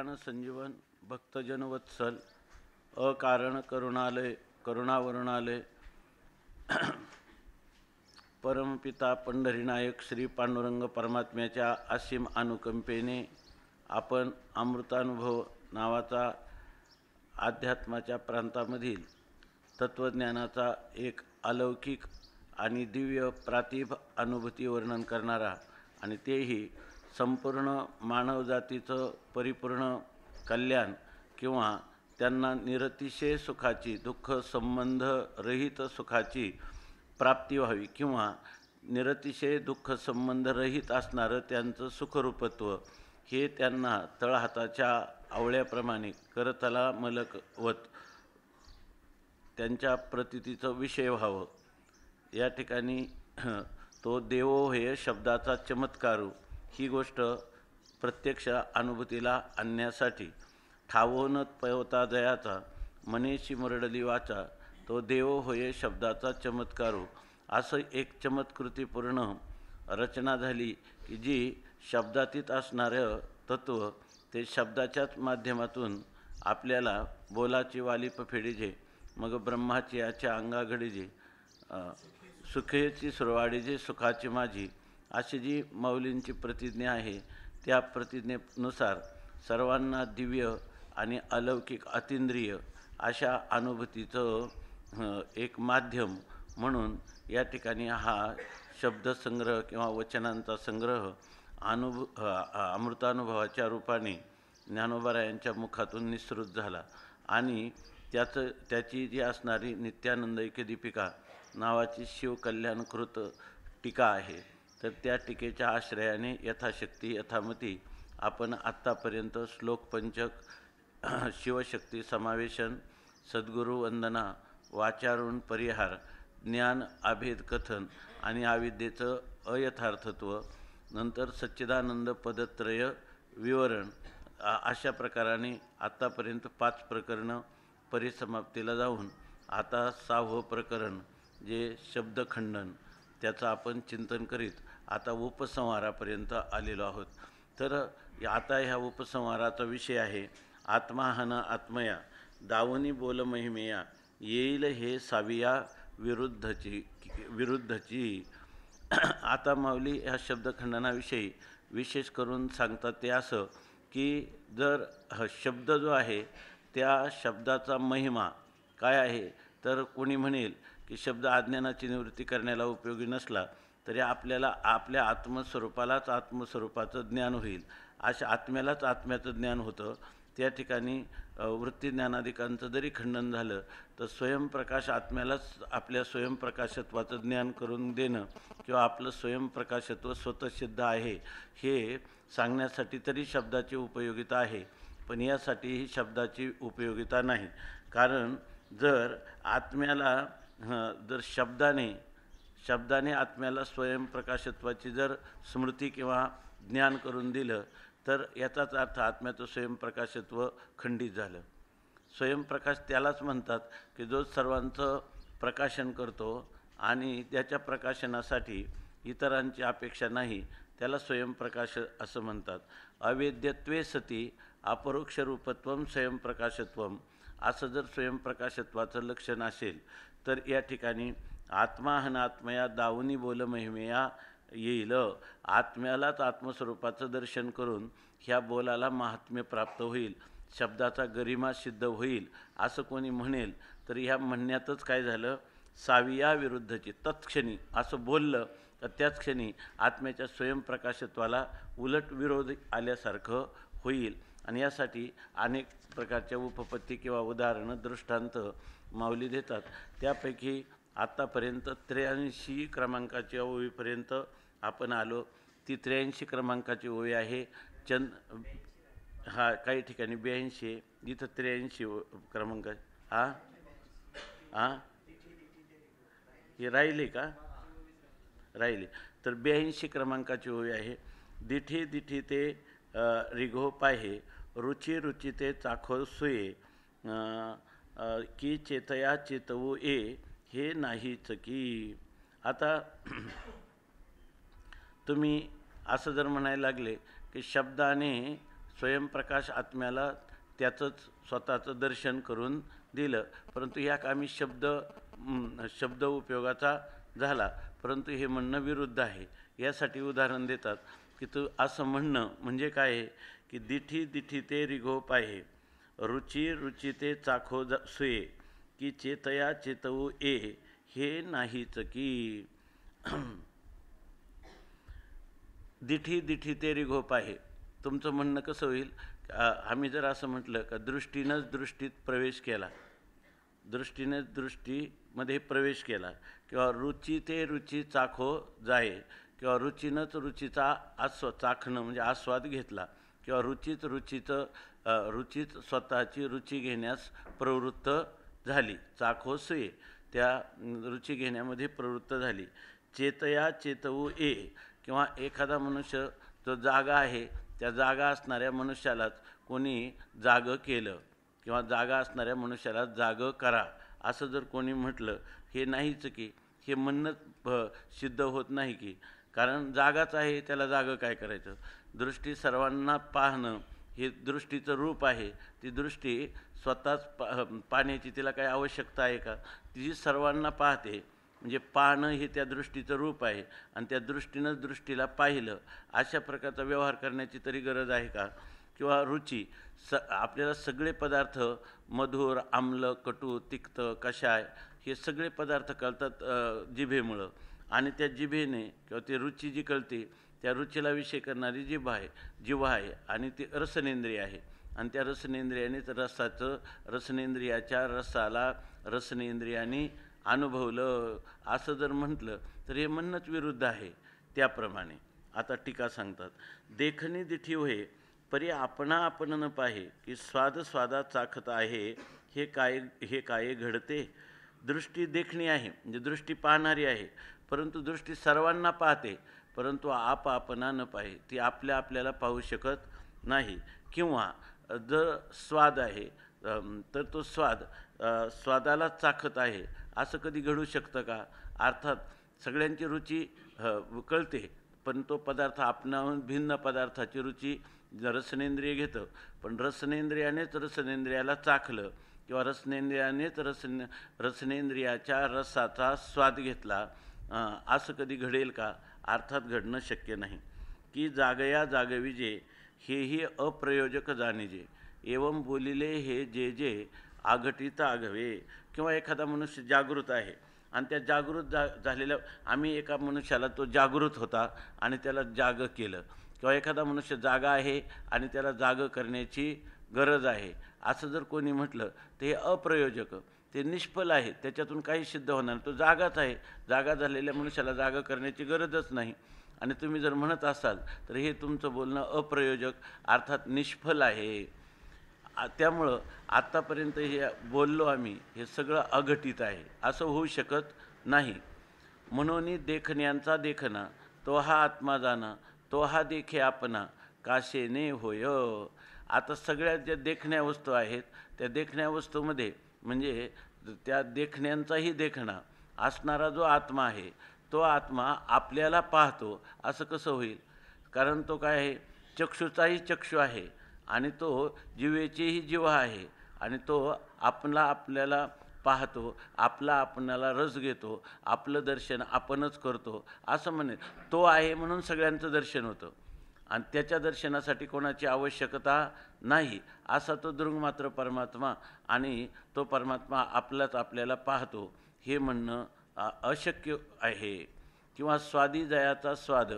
कारण संजीवन भक्तजनवत्सल अकारण करुणालय करुणावरुणालय परमपिता पंढरीनायक श्री पांडुरंग परमात्म्याच्या असीम अनुकंपेने आपण अमृतानुभव नावाचा अध्यात्माच्या प्रांतामधील तत्त्वज्ञानाचा एक अलौकिक आणि दिव्य प्रातिभ अनुभूती वर्णन करणारा आणि तेही संपूर्ण मानवजातीचं परिपूर्ण कल्याण किंवा त्यांना निरतिशय सुखाची दुःख संबंध रहित सुखाची प्राप्ती व्हावी किंवा निरतिशय दुःख संबंध रहित असणारं त्यांचं सुखरूपत्व हे त्यांना तळहाताच्या आवळ्याप्रमाणे करतला मलकवत त्यांच्या प्रतितीचं विषय व्हावं या ठिकाणी तो देवो हे शब्दाचा चमत्कारू ही गोष्ट प्रत्यक्ष अनुभूतीला आणण्यासाठी ठावोन पयवता जयाचा मनेशी मरडली वाचा तो देव होये शब्दाचा चमत्कारो हो. असं एक चमत्कृतीपूर्ण रचना झाली की जी शब्दातीत असणारं तत्त्व ते शब्दाच्याच माध्यमातून आपल्याला बोलाची वाली जे मग ब्रह्माची याच्या अंगाघडीजे सुखेची सुरवाडीजे सुखाची माझी अशी जी माऊलींची प्रतिज्ञा आहे त्या प्रतिज्ञेनुसार सर्वांना दिव्य आणि अलौकिक अतिंद्रिय अशा अनुभूतीचं एक माध्यम म्हणून या ठिकाणी हा शब्दसंग्रह किंवा वचनांचा संग्रह अनुभ अमृतानुभवाच्या रूपाने रायांच्या मुखातून निसृत झाला आणि त्याचं त्याची जी असणारी नित्यानंद एकदीपिका दीपिका नावाची शिवकल्याणकृत टीका आहे तर त्या टीकेच्या आश्रयाने यथाशक्ती यथामती आपण आत्तापर्यंत श्लोकपंचक शिवशक्ती समावेशन सद्गुरु वंदना वाचारुण परिहार ज्ञान आभेद कथन आणि आविद्येचं अयथार्थत्व नंतर सच्चिदानंद पदत्रय विवरण अशा प्रकाराने आत्तापर्यंत पाच प्रकरणं परिसमाप्तीला जाऊन आता सहावं प्रकरण जे शब्दखंडन त्याचं आपण चिंतन करीत आता उपसंहारापर्यंत आलेलो आहोत तर आता ह्या उपसंहाराचा विषय आहे आत्माहन आत्मया दावनी बोल महिमेया येईल हे साविया विरुद्धची विरुद्धची आता माऊली ह्या शब्दखंडनाविषयी विशेष करून सांगतात ते असं की जर हा शब्द जो आहे त्या शब्दाचा महिमा काय आहे तर कोणी म्हणेल की शब्द अज्ञानाची निवृत्ती करण्याला उपयोगी नसला तरी आपल्याला आपल्या आत्मस्वरूपालाच आत्मस्वरूपाचं ज्ञान होईल अशा आत्म्यालाच आत्म्याचं ज्ञान होतं त्या ठिकाणी वृत्तीज्ञानाधिकांचं जरी खंडन झालं तर स्वयंप्रकाश आत्म्यालाच आपल्या स्वयंप्रकाशत्वाचं ज्ञान करून देणं किंवा आपलं स्वयंप्रकाशत्व स्वतः सिद्ध आहे हे सांगण्यासाठी तरी शब्दाची उपयोगिता आहे पण यासाठी ही शब्दाची उपयोगिता नाही कारण जर आत्म्याला जर शब्दाने शब्दाने आत्म्याला स्वयंप्रकाशत्वाची जर स्मृती किंवा ज्ञान करून दिलं तर याचाच अर्थ आत्म्याचं स्वयंप्रकाशत्व खंडित झालं स्वयंप्रकाश त्यालाच म्हणतात की जो सर्वांचं प्रकाशन करतो आणि त्याच्या प्रकाशनासाठी इतरांची अपेक्षा नाही त्याला स्वयंप्रकाश असं म्हणतात अवेद्यत्वे सती अपरोक्ष स्वयंप्रकाशत्व असं जर स्वयंप्रकाशत्वाचं लक्षण असेल तर या ठिकाणी आत्माहनात्मया दावनी बोल येईल आत्म्यालाच आत्मस्वरूपाचं दर्शन करून ह्या बोलाला महात्म्य प्राप्त होईल शब्दाचा गरिमा सिद्ध होईल असं कोणी म्हणेल तर ह्या म्हणण्यातच काय झालं सावियाविरुद्धची तत्क्षणी असं बोललं तर त्याच क्षणी आत्म्याच्या स्वयंप्रकाशत्वाला उलट विरोध आल्यासारखं होईल आणि यासाठी अनेक प्रकारच्या उपपत्ती किंवा उदाहरणं दृष्टांत माऊली देतात त्यापैकी आत्तापर्यंत त्र्याऐंशी क्रमांकाच्या ओळीपर्यंत आपण आलो ती त्र्याऐंशी क्रमांकाची ओळी आहे चंद हा काही ठिकाणी ब्याऐंशी आहे इथं त्र्याऐंशी क्रमांक हा हां हे राहिले का राहिले तर ब्याऐंशी क्रमांकाची ओळी आहे दिठी दिठी ते रिघो पाहे रुची रुची ते चाखो सुये की चेतया चेतवू ए हे नाहीच की आता तुम्ही असं जर म्हणायला लागले की शब्दाने स्वयंप्रकाश आत्म्याला त्याचंच स्वतःचं दर्शन करून दिलं परंतु ह्या कामी शब्द शब्द उपयोगाचा झाला परंतु हे म्हणणं विरुद्ध आहे यासाठी उदाहरण देतात की तू असं म्हणणं म्हणजे काय आहे की दिठी दिठी ते रिघोप आहे रुची रुची ते चाखो जा सुये की चेतया चेतवू ए हे नाहीच की दिठी दिठी ते रिघोप आहे तुमचं म्हणणं कसं होईल आम्ही जर असं म्हटलं का दृष्टीनंच दृष्टीत प्रवेश केला दृष्टीनेच दृष्टीमध्ये प्रवेश केला किंवा रुची ते रुची चाखो जाये किंवा रुचीनंच रुचीचा आस्व चाखणं म्हणजे आस्वाद घेतला किंवा रुचीच रुचीचं रुचीच स्वतःची रुची घेण्यास प्रवृत्त झाली चाखोसे त्या रुची घेण्यामध्ये प्रवृत्त झाली चेतया चेतवू ए किंवा एखादा मनुष्य जो जागा आहे त्या जागा असणाऱ्या मनुष्यालाच कोणी जागं केलं किंवा जागा असणाऱ्या मनुष्याला जागं करा असं जर कोणी म्हटलं हे नाहीच की हे म्हणणं सिद्ध होत नाही की कारण जागाच आहे त्याला जागं काय करायचं दृष्टी सर्वांना पाहणं हे दृष्टीचं रूप आहे ती दृष्टी स्वतःच पा पाण्याची तिला काही आवश्यकता आहे का ती सर्वांना पाहते म्हणजे पाहणं हे त्या दृष्टीचं रूप आहे आणि त्या दृष्टीनंच दृष्टीला पाहिलं अशा प्रकारचा व्यवहार करण्याची तरी गरज आहे का किंवा रुची स आपल्याला सगळे पदार्थ मधुर आम्ल कटू तिक्त कषाय हे सगळे पदार्थ कळतात जिभेमुळं आणि त्या जिभेने किंवा ती रुची जी कळते त्या रुचीला विषय करणारी जिभा आहे जिव्हा आहे आणि ती रसनेंद्रिय आहे आणि त्या रसनेंद्रियानेच रसाचं रसनेंद्रियाच्या रसाला रसनेंद्रियाने अनुभवलं असं जर म्हटलं तर हे म्हणणंच विरुद्ध आहे त्याप्रमाणे आता टीका सांगतात देखणी दिठी होय परी आपणा आपण न पाहे की स्वाद स्वादा चाखत आहे हे काय हे काय घडते दृष्टी देखणी आहे म्हणजे दृष्टी पाहणारी आहे परंतु दृष्टी सर्वांना पाहते परंतु आप आपणा न पाहे ती आपल्या आपल्याला पाहू शकत नाही किंवा जो स्वाद आहे तर तो स्वाद स्वादाला चाखत आहे असं कधी घडू शकतं का अर्थात सगळ्यांची रुची कळते पण तो पदार्थ आपणाहून भिन्न पदार्थाची रुची रसनेंद्रिय घेतं पण रसनेंद्रियानेच रसनेंद्रियाला चाखलं किंवा रसनेंद्रियानेच रसन रसनेंद्रियाच्या रसाचा स्वाद घेतला असं कधी घडेल का अर्थात घडणं शक्य नाही की जागया जागविजे हेही अप्रयोजक जाणीजे एवं बोलिले हे जे जे आघटित आघवे किंवा एखादा मनुष्य जागृत आहे आणि त्या जागृत जा झालेल्या आम्ही एका मनुष्याला तो जागृत होता आणि त्याला जाग केलं किंवा एखादा मनुष्य जागा आहे आणि त्याला जाग करण्याची गरज आहे असं जर कोणी म्हटलं तर हे अप्रयोजक ते निष्फल आहे त्याच्यातून काही सिद्ध होणार तो जागाच आहे जागा झालेल्या मनुष्याला जागा करण्याची गरजच नाही आणि तुम्ही जर म्हणत असाल तर हे तुमचं बोलणं अप्रयोजक अर्थात निष्फल आहे त्यामुळं आत्तापर्यंत हे बोललो आम्ही हे सगळं अघटित आहे असं होऊ शकत नाही म्हणून देखण्यांचा देखना तो हा आत्मा जाणं तो हा देखे आपणा काशेने होय आता सगळ्या ज्या देखण्या वस्तू आहेत त्या देखण्या वस्तूमध्ये म्हणजे त्या देखण्यांचाही देखणा असणारा जो आत्मा आहे तो आत्मा आपल्याला पाहतो असं कसं होईल कारण तो काय आहे चक्षुचाही चक्षु आहे आणि तो जिवेचीही जीव आहे आणि तो आपला आपल्याला पाहतो आपला आपणाला रस घेतो आपलं दर्शन आपणच करतो असं म्हणे तो आहे म्हणून सगळ्यांचं दर्शन होतं आणि त्याच्या दर्शनासाठी कोणाची आवश्यकता नाही असा तो दृंग मात्र परमात्मा आणि तो परमात्मा आपलाच आपल्याला पाहतो हे म्हणणं अशक्य आहे किंवा स्वादी जयाचा स्वाद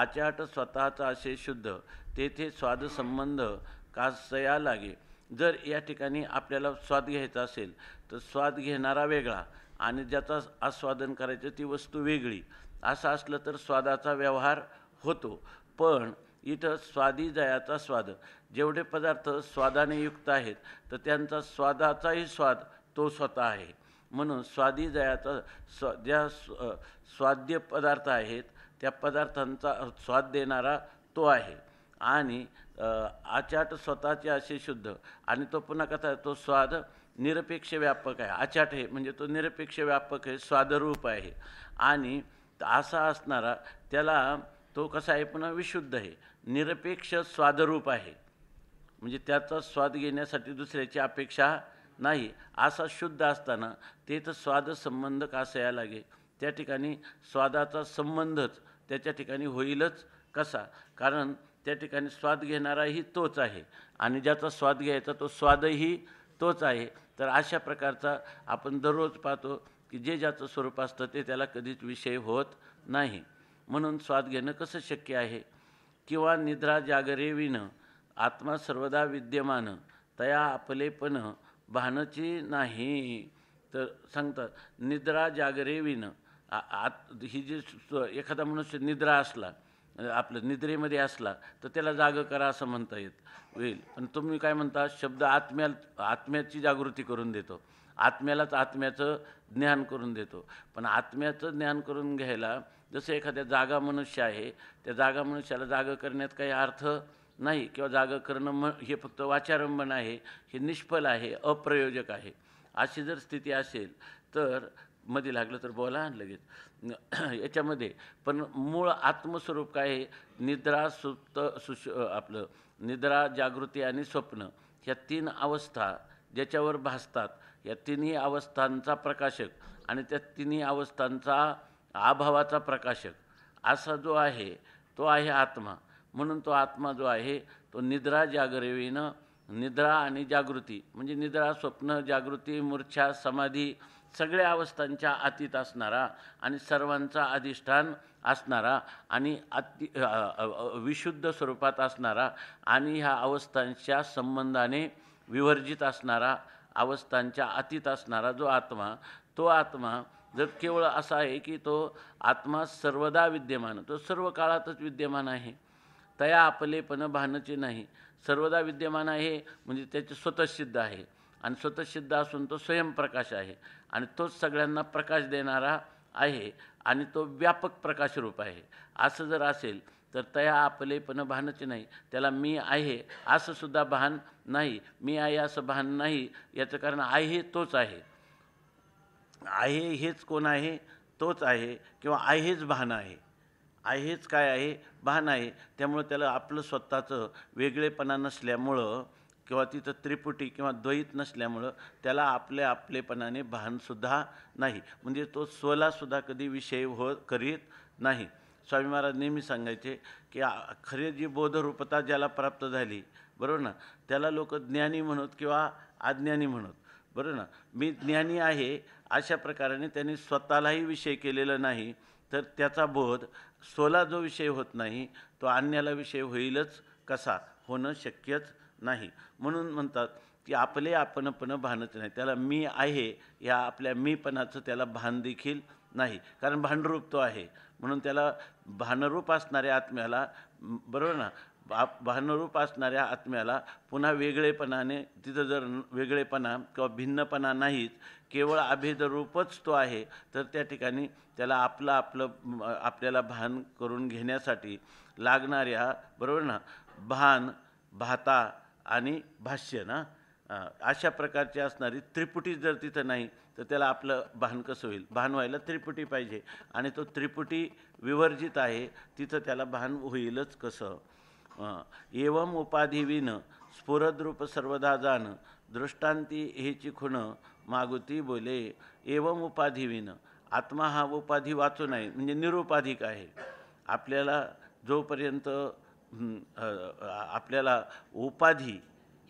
आचाट स्वतःचा असे शुद्ध तेथे स्वादसंबंध कासया लागे जर या ठिकाणी आपल्याला स्वाद घ्यायचा असेल तर स्वाद घेणारा वेगळा आणि ज्याचा आस्वादन करायचं ती वस्तू वेगळी असं असलं तर स्वादाचा व्यवहार होतो पण इथं जयाचा स्वाद जेवढे पदार्थ स्वादाने युक्त आहेत तर त्यांचा स्वादाचाही स्वाद तो स्वतः आहे म्हणून जयाचा स्व ज्या स्व स्वाद्य पदार्थ आहेत त्या पदार्थांचा स्वाद देणारा तो आहे आणि आचाट स्वतःचे असे शुद्ध आणि तो पुन्हा कथा तो स्वाद निरपेक्ष व्यापक आहे आचाट हे म्हणजे तो निरपेक्ष व्यापक आहे स्वादरूप आहे आणि असा असणारा त्याला तो कसा आहे पुन्हा विशुद्ध आहे निरपेक्ष स्वादरूप आहे म्हणजे त्याचा स्वाद घेण्यासाठी दुसऱ्याची अपेक्षा नाही असा शुद्ध असताना ते तर स्वादसंबंध संबंध यायला लागे त्या ठिकाणी स्वादाचा संबंधच त्याच्या ठिकाणी होईलच कसा कारण त्या ठिकाणी स्वाद घेणाराही तोच आहे आणि ज्याचा स्वाद घ्यायचा तो स्वादही तोच आहे तर अशा प्रकारचा आपण दररोज पाहतो की जे ज्याचं स्वरूप असतं ते त्याला कधीच विषय होत नाही म्हणून स्वाद घेणं कसं शक्य आहे किंवा निद्रा जागरेविनं आत्मा सर्वदा विद्यमान तया आपलेपण भानची नाही तर सांगतात निद्रा जागरे आ आत ही जी एखादा मनुष्य निद्रा असला आपलं निद्रेमध्ये असला तर त्याला जाग करा असं म्हणता येत होईल पण तुम्ही काय म्हणता शब्द आत्म्या आत्म्याची जागृती करून देतो आत्म्यालाच आत्म्याचं ज्ञान करून देतो पण आत्म्याचं ज्ञान करून घ्यायला जसं एखाद्या जागा मनुष्य आहे त्या जागा मनुष्याला जागं करण्यात काही अर्थ नाही किंवा जागं करणं म हे फक्त वाचारंभन आहे हे निष्फल आहे अप्रयोजक आहे अशी जर स्थिती असेल तर मध्ये लागलं तर बोला लगेच याच्यामध्ये पण मूळ आत्मस्वरूप काय आहे निद्रा सुप्त सुश आपलं निद्रा जागृती आणि स्वप्न ह्या तीन अवस्था ज्याच्यावर भासतात या तिन्ही अवस्थांचा प्रकाशक आणि त्या तिन्ही अवस्थांचा अभावाचा प्रकाशक असा जो आहे तो आहे आत्मा म्हणून तो आत्मा जो आहे तो निद्रा जागरवीनं निद्रा आणि जागृती म्हणजे निद्रा स्वप्न जागृती मूर्छा समाधी सगळ्या अवस्थांच्या आतीत असणारा आणि सर्वांचा अधिष्ठान असणारा आणि अति विशुद्ध स्वरूपात असणारा आणि ह्या अवस्थांच्या संबंधाने विवर्जित असणारा अवस्थांच्या अतीत असणारा जो आत्मा तो आत्मा जर केवळ असा आहे की तो आत्मा सर्वदा विद्यमान तो सर्व काळातच विद्यमान आहे तया आपलेपण भानचे नाही सर्वदा विद्यमान आहे म्हणजे त्याचे स्वतःसिद्ध आहे आणि स्वतः सिद्ध असून तो स्वयंप्रकाश आहे आणि तोच सगळ्यांना प्रकाश देणारा आहे आणि तो व्यापक प्रकाशरूप आहे असं जर असेल तर तया आपलेपण भानचे नाही त्याला मी आहे असंसुद्धा सुद्धा भान नाही मी आहे असं भान नाही याचं कारण आहे तोच आहे आहे हेच कोण आहे तोच आहे किंवा आहेच भान आहे आहेच काय आहे भान आहे त्यामुळं त्याला आपलं स्वतःचं वेगळेपणा नसल्यामुळं किंवा तिथं त्रिपुटी किंवा द्वैत नसल्यामुळं त्याला आपले आपलेपणाने भानसुद्धा नाही म्हणजे तो स्वलासुद्धा कधी विषय हो करीत नाही स्वामी महाराज नेहमी सांगायचे की खरे जी बोधरूपता ज्याला प्राप्त झाली बरोबर ना त्याला लोक ज्ञानी म्हणत किंवा अज्ञानी म्हणत बरोबर ना मी ज्ञानी आहे अशा प्रकाराने त्यांनी स्वतःलाही विषय केलेला नाही तर त्याचा बोध सोला जो विषय होत नाही तो आणण्याला विषय होईलच कसा होणं शक्यच नाही म्हणून म्हणतात की आपले आपणपणं भानच नाही त्याला मी आहे या आपल्या मीपणाचं त्याला भान देखील नाही कारण भांडरूप तो आहे म्हणून त्याला भानरूप असणाऱ्या आत्म्याला बरोबर ना भा भानरूप असणाऱ्या आत्म्याला पुन्हा वेगळेपणाने तिथं जर वेगळेपणा किंवा भिन्नपणा नाहीच केवळ अभेदरूपच तो आहे तर त्या ठिकाणी त्याला आपलं आपलं आपल्याला भान करून घेण्यासाठी लागणाऱ्या बरोबर ना भान भाता आणि भाष्य ना अशा प्रकारची असणारी त्रिपुटी जर तिथं नाही तर त्याला आपलं भान कसं होईल भान व्हायला त्रिपुटी पाहिजे आणि तो त्रिपुटी विवर्जित आहे तिथं त्याला भान होईलच कसं एवम उपाधीविन स्फुरद्रूप सर्वदा जाण दृष्टांती हेची खुण मागुती बोले एवम उपाधीविन आत्मा हा उपाधी वाचू नये म्हणजे निरुपाधिक आहे आपल्याला जोपर्यंत आपल्याला उपाधी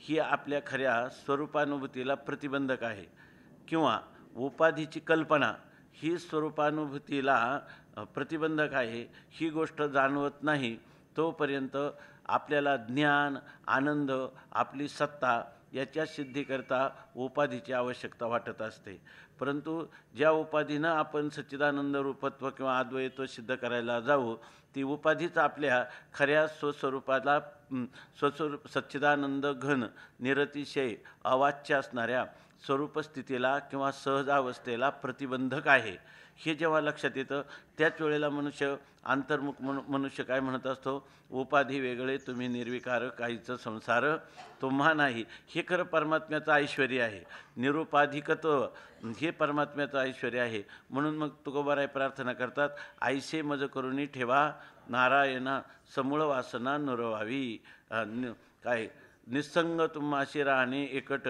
ही आपल्या खऱ्या स्वरूपानुभूतीला प्रतिबंधक आहे किंवा उपाधीची कल्पना ही स्वरूपानुभूतीला प्रतिबंधक आहे ही गोष्ट जाणवत नाही तोपर्यंत आपल्याला ज्ञान आनंद आपली सत्ता याच्या सिद्धीकरता उपाधीची आवश्यकता वाटत असते परंतु ज्या उपाधीनं आपण सच्चिदानंद रूपत्व किंवा अद्वैत्व सिद्ध करायला जाऊ ती उपाधीच आपल्या खऱ्या स्वस्वरूपाला स्वस्वरूप सच्चिदानंद घन निरतिशय अवाच्य असणाऱ्या स्वरूपस्थितीला किंवा सहजावस्थेला प्रतिबंधक आहे हे जेव्हा लक्षात येतं त्याच वेळेला मनुष्य अंतर्मुख मनु मनुष्य काय म्हणत असतो उपाधी वेगळे तुम्ही निर्विकार काहीचं संसार तुम्हा नाही हे खरं परमात्म्याचं ऐश्वर आहे निरुपाधिकत्व हे परमात्म्याचं ऐश्वर आहे म्हणून मग तुकोबाराय प्रार्थना करतात आयसे मज करुणी ठेवा नारायणा समूळ वासना नुरवावी काय निसंग तुम्हाशी राहणे एकट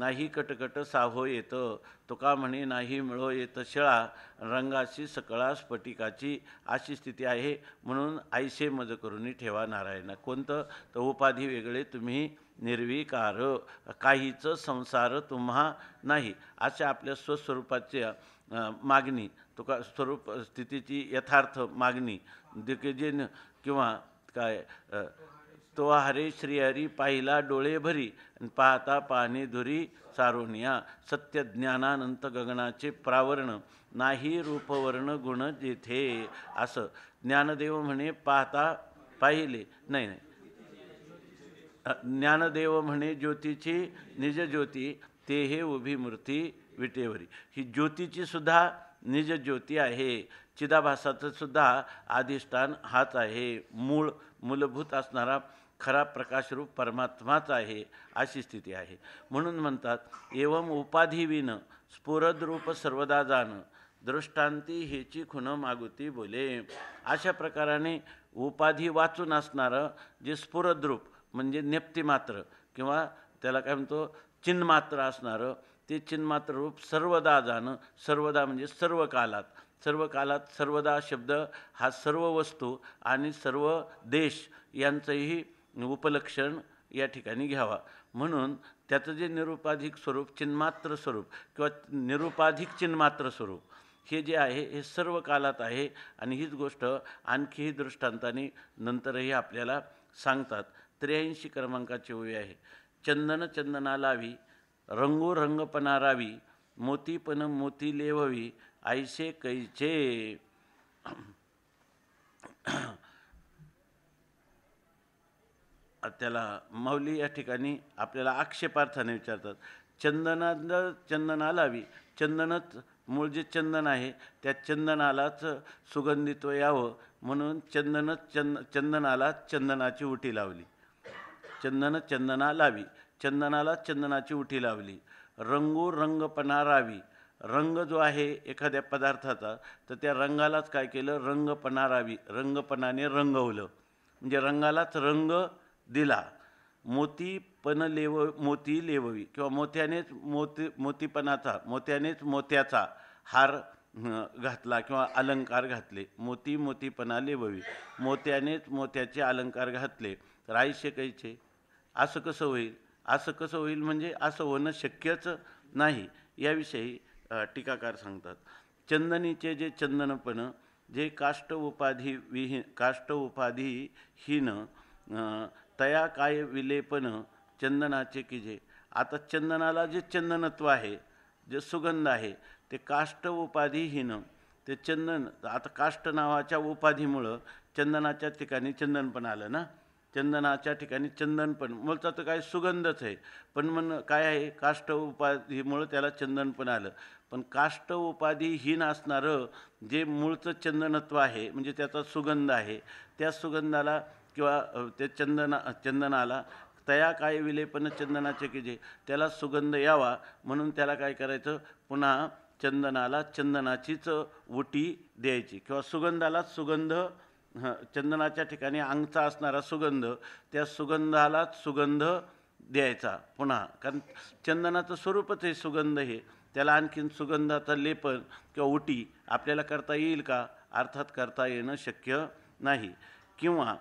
नाही कटकट साहो येतं तुका म्हणे नाही मिळो येत शिळा रंगाची सकळा स्फटिकाची अशी स्थिती आहे म्हणून आयसे मज करून ठेवा नारायण कोणतं तर उपाधी वेगळे तुम्ही निर्विकार काहीच संसार तुम्हा नाही अशा आपल्या स्वस्वरूपाच्या मागणी तुका स्वरूप स्थितीची यथार्थ मागणी दिग्गजन किंवा काय तो हरे श्रीहरी पाहिला डोळे भरी पाहता पाहणे धुरी सारोनिया सत्यज्ञानानंत गगनाचे प्रावरण नाही रूपवर्ण गुण जेथे असं ज्ञानदेव म्हणे पाहता पाहिले नाही नाही ज्ञानदेव म्हणे ज्योतीची निज ज्योती ते हे उभी मूर्ती विटेवरी ही ज्योतीची सुद्धा निज ज्योती आहे चिदाभासाचं सुद्धा अधिष्ठान हाच आहे मूळ मूलभूत असणारा खरा प्रकाशरूप परमात्माच आहे अशी स्थिती आहे म्हणून म्हणतात एवम उपाधीविन स्फुरद्रूप सर्वदा जाणं दृष्टांती हेची खुनं मागुती बोले अशा प्रकाराने उपाधी वाचून असणारं जे स्फुरद्रूप म्हणजे नेप्तीमात्र किंवा त्याला काय म्हणतो चिन्मात्र असणारं ते चिन्मात्र रूप सर्वदा जाणं सर्वदा म्हणजे सर्व कालात सर्व कालात सर्वदा शब्द हा सर्व वस्तू आणि सर्व देश यांचंही उपलक्षण या ठिकाणी घ्यावा म्हणून त्याचं जे निरुपाधिक स्वरूप चिन्मात्र स्वरूप किंवा निरुपाधिक चिन्मात्र स्वरूप हे जे आहे हे सर्व कालात आहे आणि हीच गोष्ट आणखीही दृष्टांताने नंतरही आपल्याला सांगतात त्र्याऐंशी क्रमांकाची ओळी आहे चंदन चंदना लावी रंगो मोती मोतीपण मोती लेववी आयसे कैचे त्याला माऊली या ठिकाणी आपल्याला आक्षेपार्थाने विचारतात चंदनानं चंदना लावी चंदनच मूळ जे चंदन आहे त्या चंदनालाच सुगंधित्व यावं म्हणून चंदनच चंद चंदनाला चंदनाची उठी लावली चंदन चंदना लावी चंदनाला चंदनाची उठी लावली रंगू रंगपणा रावी रंग जो आहे एखाद्या पदार्थाचा तर त्या रंगालाच काय केलं रंगपणा रावी रंगपणाने रंगवलं म्हणजे रंगालाच रंग दिला मोती पण लेव मोती लेववी किंवा मोत्यानेच मोती मोतीपणाचा मोत्यानेच मोत्याचा हार घातला किंवा अलंकार घातले मोती मोतीपणा लेववी मोत्यानेच मोत्याचे अलंकार घातले तर आई शिकायचे असं कसं होईल असं कसं होईल म्हणजे असं होणं शक्यच नाही याविषयी टीकाकार सांगतात चंदनीचे जे चंदनपण जे काष्ट उपाधी विहीन काष्ट उपाधीहीन तया काय विलेपन चंदनाचे की जे आता चंदनाला जे चंदनत्व आहे जे सुगंध आहे ते काष्ट उपाधीहीन ते चंदन आता काष्ट नावाच्या उपाधीमुळं चंदनाच्या ठिकाणी चंदन पण आलं ना चंदनाच्या ठिकाणी चंदन पण मूळचा तर काय सुगंधच आहे पण म्हण काय आहे काष्ट उपाधीमुळं त्याला चंदन पण आलं पण काष्ट उपाधीहीन असणारं जे मूळचं चंदनत्व आहे म्हणजे त्याचा सुगंध आहे त्या सुगंधाला किंवा ते चंदना चंदनाला तया काय विलेपण चंदनाचे की जे त्याला सुगंध यावा म्हणून त्याला काय करायचं पुन्हा चंदनाला चंदनाचीच उटी द्यायची किंवा सुगंधाला सुगंध चंदनाच्या ठिकाणी अंगचा असणारा सुगंध त्या सुगंधाला सुगंध द्यायचा पुन्हा कारण चंदनाचं स्वरूपच हे सुगंध हे त्याला आणखीन सुगंधाचं लेपन किंवा उटी आपल्याला करता येईल का अर्थात करता येणं शक्य नाही किंवा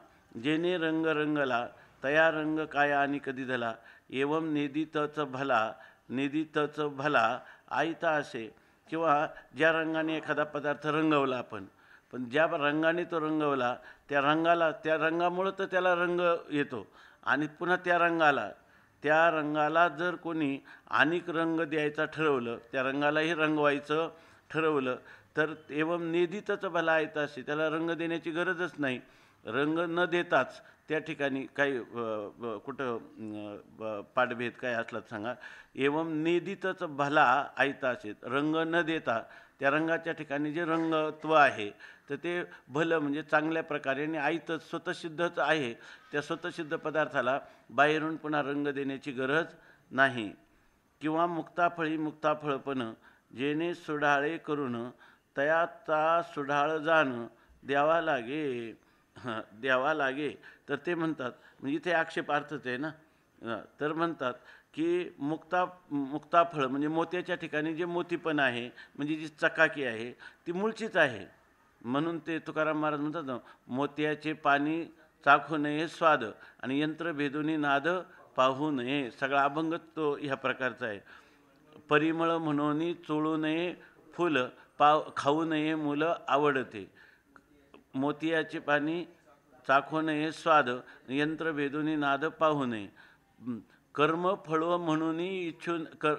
जेने रंग रंगला तया रंग काय आणि कधी झाला एवम तच भला तच भला आयता असे किंवा ज्या रंगाने एखादा पदार्थ रंगवला आपण पण ज्या रंगाने तो रंगवला त्या रंगाला त्या रंगामुळं तर त्याला रंग येतो आणि पुन्हा त्या रंगाला त्या रंगाला जर कोणी अनेक रंग द्यायचा ठरवलं त्या रंगालाही रंगवायचं ठरवलं तर एवम नेदितच भला येत असे त्याला रंग देण्याची गरजच नाही रंग न देताच त्या ठिकाणी काही कुठं पाठभेद काय असला सांगा एवम नेदितच भला आयता असेल रंग न देता त्या रंगाच्या ठिकाणी जे रंगत्व आहे तर ते भलं म्हणजे चांगल्या प्रकारे आणि आईतच स्वतःसिद्धच आहे त्या स्वतःसिद्ध पदार्थाला बाहेरून पुन्हा रंग देण्याची गरज नाही किंवा मुक्ताफळी मुक्ताफळपण जेणे सुढाळे करून तयाचा सुढाळ जाणं द्यावा लागे द्यावा लागे तर ते म्हणतात म्हणजे इथे आक्षेपार्थच आहे ना तर म्हणतात की मुक्ता मुक्ताफळ म्हणजे मोत्याच्या ठिकाणी जे मोतीपण आहे म्हणजे जी चकाकी आहे ती मुळचीच आहे म्हणून ते तुकाराम महाराज म्हणतात ना मोत्याचे पाणी चाखू नये स्वाद आणि यंत्रभेदोनी नाद पाहू नये सगळा अभंग तो ह्या प्रकारचा आहे परिमळ म्हणून चोळू नये फुलं पाव खाऊ नये मुलं आवडते मोतियाचे पाणी चाखू नये स्वाद यंत्र भेदूनी नाद पाहू नये कर्मफळ म्हणून इच्छू कर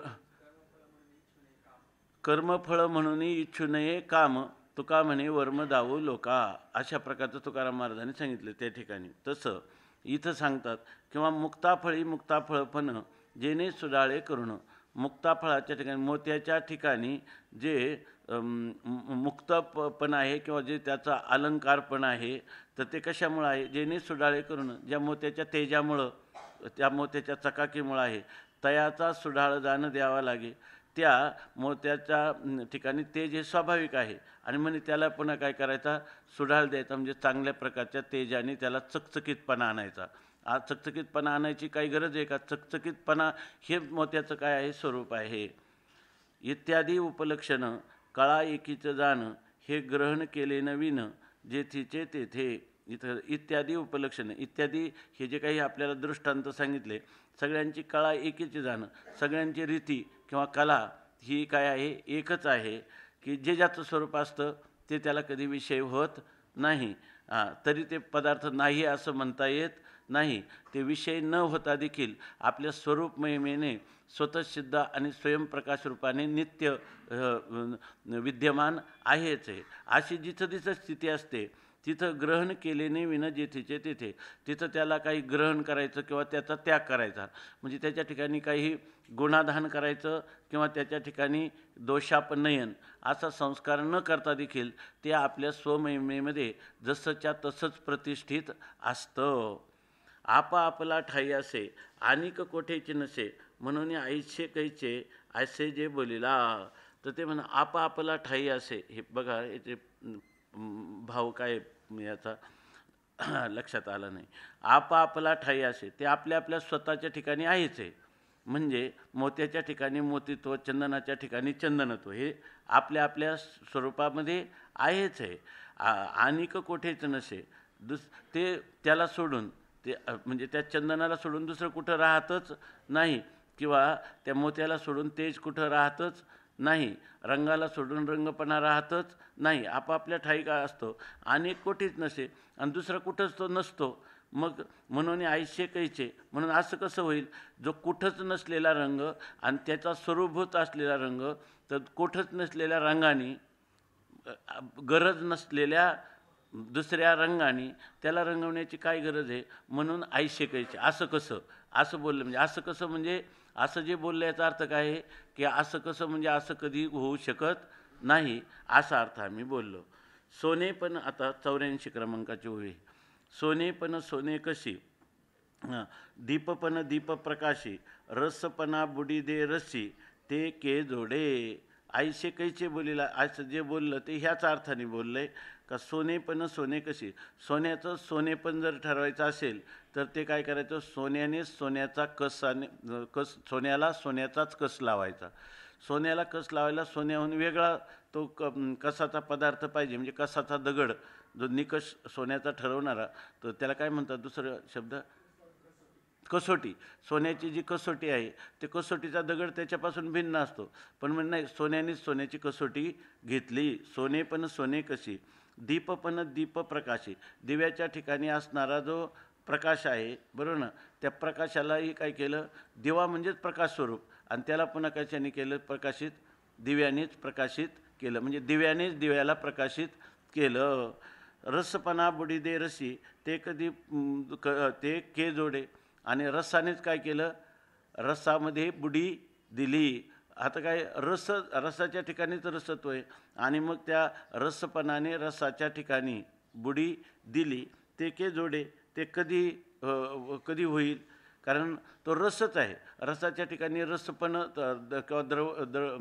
कर्मफळ म्हणून इच्छू नये काम तुका म्हणे वर्म दावो लोका अशा प्रकारचं तुकाराम महाराजांनी सांगितलं त्या ठिकाणी तसं इथं सांगतात किंवा मुक्ताफळी मुक्ताफळपण जेणे सुडाळे करणं मुक्ताफळाच्या ठिकाणी मोत्याच्या ठिकाणी जे पण आहे किंवा जे त्याचा अलंकार पण आहे तर ते कशामुळं आहे जेने सुडाळे करून ज्या मोत्याच्या तेजामुळं त्या मोत्याच्या चकाकीमुळं आहे तयाचा सुडाळ जाणं द्यावा लागे त्या मोत्याच्या ठिकाणी तेज हे स्वाभाविक आहे आणि म्हणे त्याला पुन्हा काय करायचा सुडाळ द्यायचा म्हणजे चांगल्या प्रकारच्या तेजाने त्याला चकचकीतपणा आणायचा आज चकचकीतपणा आणायची काही गरज आहे का चकचकीतपणा हे मोत्याचं काय आहे स्वरूप आहे इत्यादी उपलक्षणं कळा एकीचं जाणं हे ग्रहण केले नवीन जेथीचे तेथे इथं इत्यादी उपलक्षणं इत्यादी हे जे काही आपल्याला दृष्टांत सांगितले सगळ्यांची कळा एकीची जाणं सगळ्यांची रीती किंवा कला ही काय आहे एकच आहे की जे ज्याचं स्वरूप असतं ते त्याला कधी विषय होत नाही तरी ते पदार्थ नाही असं म्हणता येत नाही ते विषय न होता देखील आपल्या स्वरूप महिमेने सिद्ध आणि स्वयंप्रकाश रूपाने नित्य विद्यमान आहेच आहे अशी जिथं तिथं स्थिती असते तिथं ग्रहण केलेने विन जेथेचे तेथे तिथं त्याला काही ग्रहण करायचं किंवा त्याचा त्याग करायचा म्हणजे त्याच्या ठिकाणी काही गुणाधान करायचं किंवा त्याच्या ठिकाणी दोषापनयन असा संस्कार न करता देखील ते आपल्या स्वमहिमेमध्ये जसंच्या तसंच प्रतिष्ठित असतं आपला ठाई असे आणिक कोठेचे नसे म्हणून आईचे कैचे असे जे बोलिला तर ते म्हणा आपापला ठाई असे हे बघा याचे भाव काय याचा लक्षात आला नाही आपापला ठाई असे ते आपल्या आपल्या स्वतःच्या ठिकाणी आहेच आहे म्हणजे मोत्याच्या ठिकाणी मोतीत्व चंदनाच्या ठिकाणी चंदनत्व हे आपल्या आपल्या स्वरूपामध्ये आहेच आहे आणिक कोठेच नसे दुस ते त्याला सोडून ते म्हणजे त्या चंदनाला सोडून दुसरं कुठं राहतच नाही किंवा त्या मोत्याला सोडून तेज कुठं राहतच नाही रंगाला सोडून रंगपणा राहतच नाही आपापल्या ठाईका असतो आणि कोठीच नसे आणि दुसरा कुठंच तो नसतो मग म्हणून आयुष्य कैचे म्हणून असं कसं होईल जो कुठंच नसलेला रंग आणि त्याचा स्वरूभूत असलेला रंग तर कुठंच नसलेल्या रंगाने गरज नसलेल्या दुसऱ्या रंगाने त्याला रंगवण्याची काय गरज आहे म्हणून आई शिकायची असं कसं असं बोललं म्हणजे असं कसं म्हणजे असं जे बोललं याचा अर्थ काय आहे की असं कसं म्हणजे असं कधी होऊ शकत नाही असा अर्थ आम्ही बोललो सोने पण आता चौऱ्याऐंशी क्रमांकाची होळी सोने पण सोने कशी दीपपण प्रकाशी रसपणा बुडी दे रसी ते के जोडे आईशे कैचे बोलीला असं जे बोललं ते ह्याच अर्थाने बोललं आहे का सोने पण सोने कशी सोन्याचं सोने पण जर ठरवायचं असेल तर ते काय करायचं सोन्याने सोन्याचा कस आणि कस सोन्याला सोन्याचाच कस लावायचा सोन्याला कस लावायला सोन्याहून वेगळा तो क कसाचा पदार्थ पाहिजे म्हणजे कसाचा दगड जो निकष सोन्याचा ठरवणारा तर त्याला काय म्हणतात दुसरं शब्द कसोटी सोन्याची जी कसोटी आहे ते कसोटीचा दगड त्याच्यापासून भिन्न असतो पण म्हणजे नाही सोन्याने सोन्याची कसोटी घेतली सोने पण सोने कशी दीपपण दीप प्रकाशी दिव्याच्या ठिकाणी असणारा जो प्रकाश आहे बरोबर ना त्या प्रकाशालाही काय केलं दिवा म्हणजेच प्रकाश स्वरूप आणि त्याला पुन्हा कशाने केलं प्रकाशित दिव्यानेच प्रकाशित केलं म्हणजे दिव्यानेच दिव्याला प्रकाशित केलं रसपणा बुडी दे रसी ते कधी क ते के जोडे आणि रसानेच काय केलं रसामध्ये बुडी दिली आता काय रस रसाच्या ठिकाणीच रसत्व आहे आणि मग त्या रसपणाने रसाच्या ठिकाणी बुडी दिली ते के जोडे ते कधी कधी होईल कारण तो रसच आहे रसाच्या ठिकाणी रसपण किंवा द्रव द्र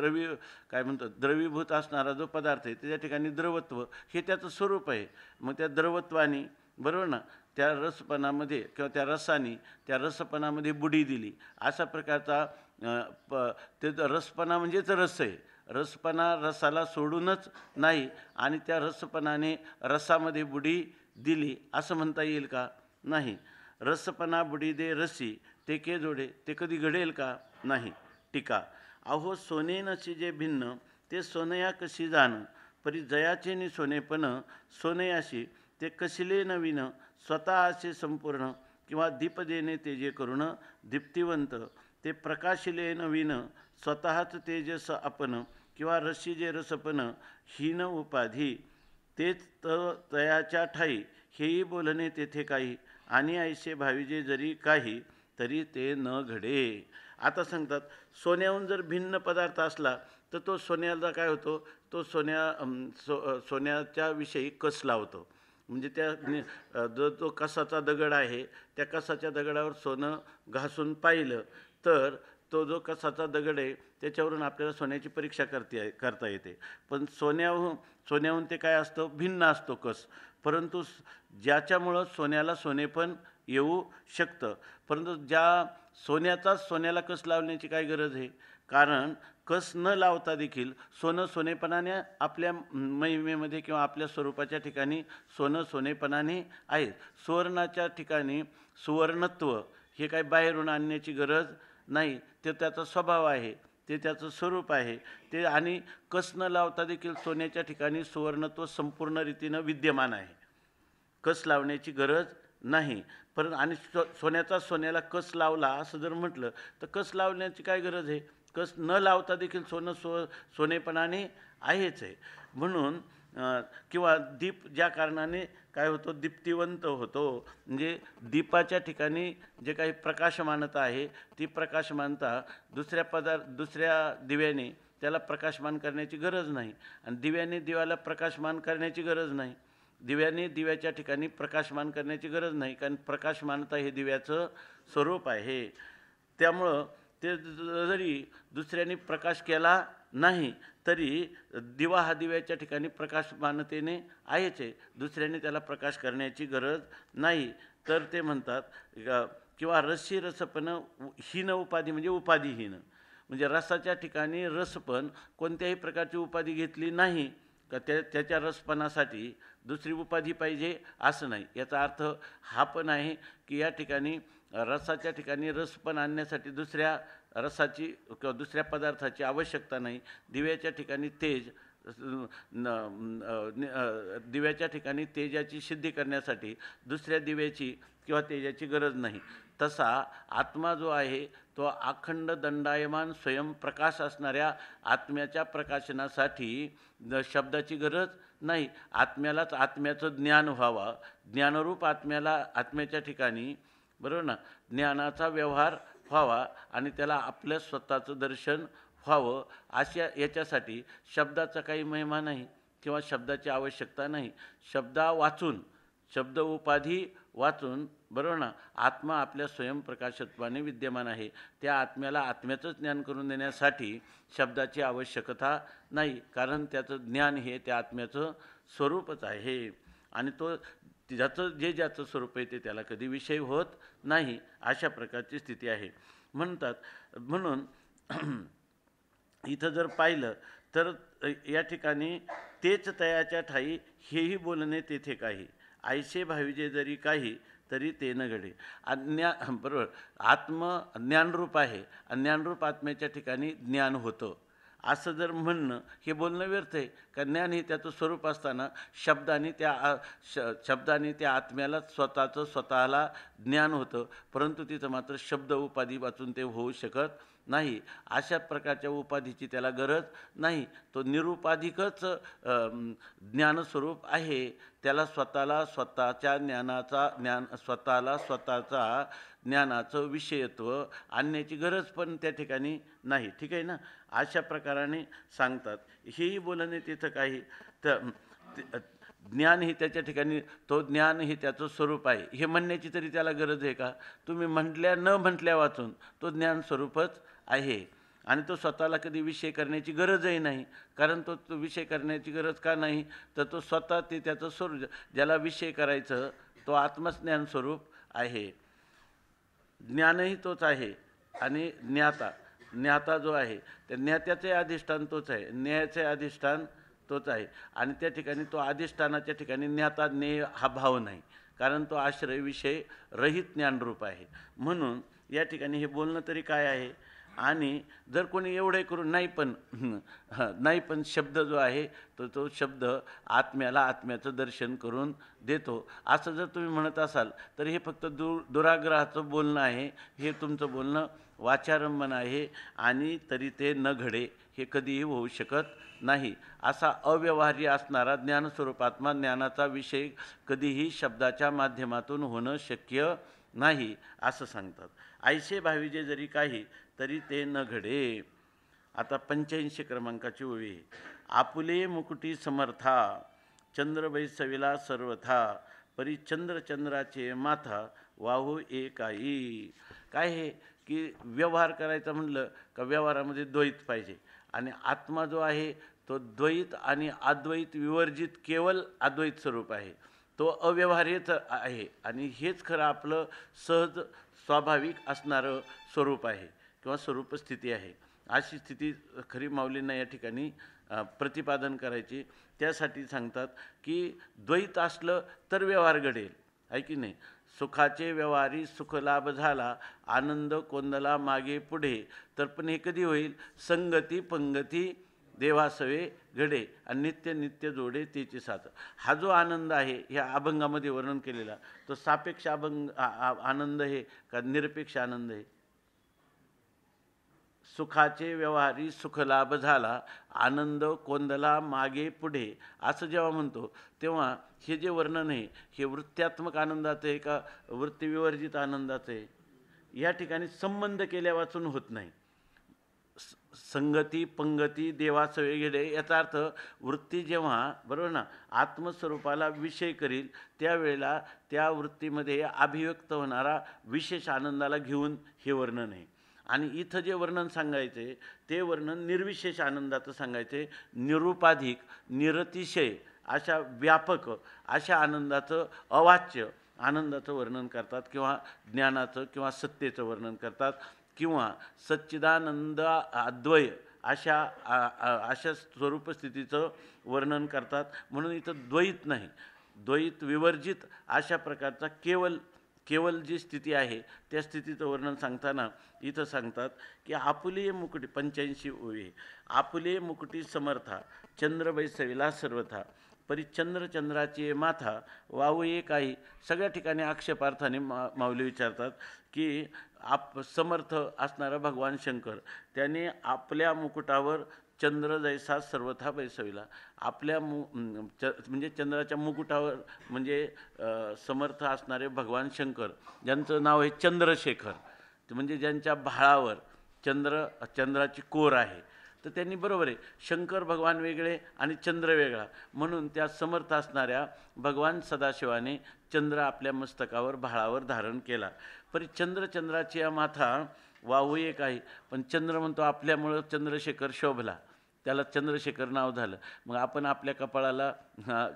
द्रवी काय म्हणतात द्रवीभूत असणारा जो पदार्थ आहे त्याच्या ठिकाणी द्रवत्व हे त्याचं स्वरूप आहे मग त्या द्रवत्वाने बरोबर ना त्या रसपणामध्ये किंवा त्या रसानी त्या रसपणामध्ये बुडी दिली अशा प्रकारचा प ते रसपणा म्हणजेच रस आहे रसपणा रसाला सोडूनच नाही आणि त्या रसपणाने रसामध्ये बुडी दिली असं म्हणता येईल का नाही रसपणा बुडी दे रसी ते के जोडे ते कधी घडेल का नाही टीका अहो सोने नशी जे भिन्न ते सोनया कशी जाणं परी जयाचे नि सोनेपण सोनयाशी ते कशिले नवीन स्वतः असे संपूर्ण किंवा दीपदेने ते जे करुण दीप्तिवंत ते प्रकाशिले नवीन स्वतःच तेजस आपण किंवा रसी जे ही हीन उपाधी तेच त तयाच्या ठाई हेही बोलणे तेथे काही आणि आयसे भावीजे जरी काही तरी ते न घडे आता सांगतात सोन्याहून जर भिन्न पदार्थ असला तर तो सोन्याला काय होतो तो सोन्या सो सोन्याच्या विषयी कस लावतो म्हणजे त्या जो तो कसाचा दगड आहे त्या कसाच्या दगडावर सोनं घासून पाहिलं तर तो जो कसाचा दगड आहे त्याच्यावरून आपल्याला सोन्याची परीक्षा करते करता येते पण सोन्याहून सोन्याहून ते काय असतं भिन्न असतो कस परंतु ज्याच्यामुळं सोन्याला सोने पण येऊ शकतं परंतु ज्या सोन्याचाच सोन्याला कस लावण्याची काय गरज आहे कारण कस न लावता देखील सोनं सोनेपणाने आपल्या महिमेमध्ये किंवा आपल्या स्वरूपाच्या ठिकाणी सोनं सोनेपणाने आहे सुवर्णाच्या ठिकाणी सुवर्णत्व हे काय बाहेरून आणण्याची गरज नाही ते त्याचा स्वभाव आहे ते त्याचं स्वरूप आहे ते आणि कस न लावता देखील सोन्याच्या ठिकाणी सुवर्णत्व संपूर्ण रीतीनं विद्यमान आहे कस लावण्याची गरज नाही परंतु आणि सो सोन्याचा सोन्याला कस लावला असं जर म्हटलं तर कस लावण्याची काय गरज आहे कस न लावता देखील सोनं सो सोनेपणाने आहेच आहे म्हणून किंवा दीप ज्या कारणाने काय होतो दीप्तिवंत होतो म्हणजे दीपाच्या ठिकाणी जे काही प्रकाशमानता आहे ती प्रकाशमानता दुसऱ्या पदार्थ दुसऱ्या दिव्याने त्याला प्रकाशमान करण्याची गरज नाही आणि दिव्याने दिव्याला प्रकाशमान करण्याची गरज नाही दिव्याने दिव्याच्या ठिकाणी प्रकाशमान करण्याची गरज नाही कारण प्रकाशमानता हे दिव्याचं स्वरूप आहे त्यामुळं ते जरी दुसऱ्याने प्रकाश केला नाही तरी दिवा हा दिव्याच्या ठिकाणी प्रकाशमानतेने आहेच आहे दुसऱ्याने त्याला प्रकाश करण्याची गरज नाही तर ते म्हणतात किंवा रसी रसपण हीन उपाधी म्हणजे उपाधीहीन म्हणजे रसाच्या ठिकाणी रसपण कोणत्याही प्रकारची उपाधी घेतली नाही का त्या त्याच्या रसपणासाठी दुसरी उपाधी पाहिजे असं नाही याचा अर्थ हा पण आहे की या ठिकाणी रसाच्या ठिकाणी रसपण आणण्यासाठी दुसऱ्या रसाची किंवा दुसऱ्या पदार्थाची आवश्यकता नाही दिव्याच्या ठिकाणी तेज दिव्याच्या ठिकाणी तेजाची सिद्धी करण्यासाठी दुसऱ्या दिव्याची किंवा तेजाची गरज नाही तसा आत्मा जो आहे तो अखंड दंडायमान स्वयंप्रकाश असणाऱ्या आत्म्याच्या प्रकाशनासाठी शब्दाची गरज नाही आत्म्यालाच आत्म्याचं ज्ञान व्हावं ज्ञानरूप आत्म्याला आत्म्याच्या ठिकाणी बरोबर ना ज्ञानाचा व्यवहार व्हावा आणि त्याला आपलं स्वतःचं दर्शन व्हावं अशा याच्यासाठी शब्दाचा काही महिमा नाही किंवा शब्दाची आवश्यकता नाही शब्दा वाचून शब्द उपाधी वाचून बरोबर ना आत्मा आपल्या स्वयंप्रकाशत्वाने विद्यमान आहे त्या आत्म्याला आत्म्याचं ज्ञान करून देण्यासाठी शब्दाची आवश्यकता नाही कारण त्याचं ज्ञान हे त्या आत्म्याचं स्वरूपच आहे आणि तो ज्याचं जे ज्याचं स्वरूप आहे ते त्याला कधी विषय होत नाही अशा प्रकारची स्थिती आहे म्हणतात म्हणून इथं जर पाहिलं तर या ठिकाणी तेच तयाच्या ठाई हेही बोलणे तेथे काही आयसे भाविजे जरी काही तरी ते न घडे अज्ञा बरोबर आत्म ज्ञानरूप आहे ज्ञानरूप आत्म्याच्या ठिकाणी ज्ञान होतं असं जर म्हणणं हे बोलणं व्यर्थ आहे का ज्ञान हे त्याचं स्वरूप असताना शब्दाने त्या श शब्दाने त्या आत्म्याला स्वतःचं स्वतःला ज्ञान होतं परंतु तिथं मात्र शब्द उपाधी वाचून ते होऊ शकत नाही अशा प्रकारच्या उपाधीची त्याला गरज नाही तो निरुपाधिकच ज्ञानस्वरूप आहे त्याला स्वतःला स्वतःच्या ज्ञानाचा ज्ञान स्वतःला स्वतःचा ज्ञानाचं विषयत्व आणण्याची गरज पण त्या ठिकाणी नाही ठीक आहे ना अशा प्रकाराने सांगतात हेही बोलणे तिथं काही तर ज्ञान हे त्याच्या ठिकाणी तो ज्ञान हे त्याचं स्वरूप आहे हे म्हणण्याची तरी त्याला गरज आहे का तुम्ही म्हटल्या न म्हटल्या वाचून तो ज्ञान स्वरूपच आहे आणि तो स्वतःला कधी विषय करण्याची गरजही नाही कारण तो तो विषय करण्याची गरज का नाही तर तो स्वतः ते त्याचं स्वरूप ज्याला विषय करायचं तो आत्मज्ञान स्वरूप आहे ज्ञानही तोच आहे आणि ज्ञाता ज्ञाता जो आहे त्या ज्ञात्याचे अधिष्ठान तोच आहे न्यायाचे अधिष्ठान तोच आहे आणि त्या ठिकाणी तो अधिष्ठानाच्या ठिकाणी ज्ञाता ज्ञेय हा भाव नाही कारण तो आश्रय विषय रहित ज्ञानरूप आहे म्हणून या ठिकाणी हे बोलणं तरी काय आहे आणि जर कोणी एवढे करून नाही पण नाही पण शब्द जो आहे तो तो शब्द आत्म्याला आत्म्याचं दर्शन करून देतो असं जर तुम्ही म्हणत असाल तर हे फक्त दु दुराग्रहाचं बोलणं आहे हे तुमचं बोलणं वाचारंभन आहे आणि तरी ते न घडे हे कधीही होऊ शकत नाही असा अव्यवहार्य असणारा ज्ञानस्वरूपात्मा ज्ञानाचा विषय कधीही शब्दाच्या माध्यमातून होणं शक्य नाही असं सांगतात आयसे भाविजे जरी काही तरी ते न घडे आता पंच्याऐंशी क्रमांकाची ओळी आपुले मुकुटी समर्था चंद्र बैसविला सर्वथा परी चंद्राचे माथा वाहू एकाई काय हे की व्यवहार करायचा म्हणलं का व्यवहारामध्ये द्वैत पाहिजे आणि आत्मा जो आहे तो द्वैत आणि अद्वैत विवर्जित केवळ अद्वैत स्वरूप आहे तो अव्यवहार्यच आहे आणि हेच खरं आपलं सहज स्वाभाविक असणारं स्वरूप आहे किंवा स्वरूप स्थिती आहे अशी स्थिती खरी माऊलींना या ठिकाणी प्रतिपादन करायची त्यासाठी सांगतात की द्वैत असलं तर व्यवहार घडेल आहे की नाही सुखाचे व्यवहारी सुखलाभ झाला आनंद कोंदला मागे पुढे तर पण हे कधी होईल संगती पंगती देवासवे घडे आणि नित्य नित्य जोडे तेची साथ हा जो आनंद आहे ह्या अभंगामध्ये वर्णन केलेला तो सापेक्ष अभंग आनंद हे का निरपेक्ष आनंद आहे सुखाचे व्यवहारी सुखलाभ झाला आनंद कोंदला मागे पुढे असं जेव्हा म्हणतो तेव्हा हे जे वर्णन आहे हे वृत्त्यात्मक आनंदाचं आहे का वृत्तीविवर्जित आनंदाचं आहे या ठिकाणी संबंध केल्या होत नाही संगती पंगती देवासवे घेणे याचा अर्थ वृत्ती जेव्हा बरोबर ना आत्मस्वरूपाला विषय करील त्यावेळेला त्या वृत्तीमध्ये अभिव्यक्त होणारा विशेष आनंदाला घेऊन हे वर्णन आहे आणि इथं जे वर्णन सांगायचे ते वर्णन निर्विशेष आनंदाचं सांगायचे निरुपाधिक निरतिशय अशा व्यापक अशा आनंदाचं अवाच्य आनंदाचं वर्णन करतात किंवा ज्ञानाचं किंवा सत्तेचं वर्णन करतात किंवा सच्चिदानंद अद्वय अशा अशा स्वरूपस्थितीचं वर्णन करतात म्हणून इथं द्वैत नाही द्वैत विवर्जित अशा प्रकारचा केवळ केवळ जी स्थिती आहे त्या स्थितीचं वर्णन सांगताना इथं सांगतात की आपुले मुकुटी पंच्याऐंशी ओवी आपुले मुकुटी समर्था चंद्रबाई सविला सर्वथा परी चंद्र चंद्राची माथा वावये काही सगळ्या ठिकाणी आक्षेपार्थाने मा माऊली विचारतात की आप समर्थ असणारा भगवान शंकर त्याने आपल्या मुकुटावर चंद्र जैसा सर्वथा बैसविला आपल्या मु म्हणजे चंद्राच्या मुकुटावर म्हणजे समर्थ असणारे भगवान शंकर ज्यांचं नाव आहे चंद्रशेखर म्हणजे ज्यांच्या भाळावर चंद्र चंद्राची कोर आहे तर त्यांनी बरोबर आहे शंकर भगवान वेगळे आणि चंद्र वेगळा म्हणून त्या समर्थ असणाऱ्या भगवान सदाशिवाने चंद्र आपल्या मस्तकावर भाळावर धारण केला परी चंद्राची या माथा वाहू एक आहे पण चंद्र म्हणतो आपल्यामुळं चंद्रशेखर शोभला त्याला चंद्रशेखर नाव झालं मग आपण आपल्या कपाळाला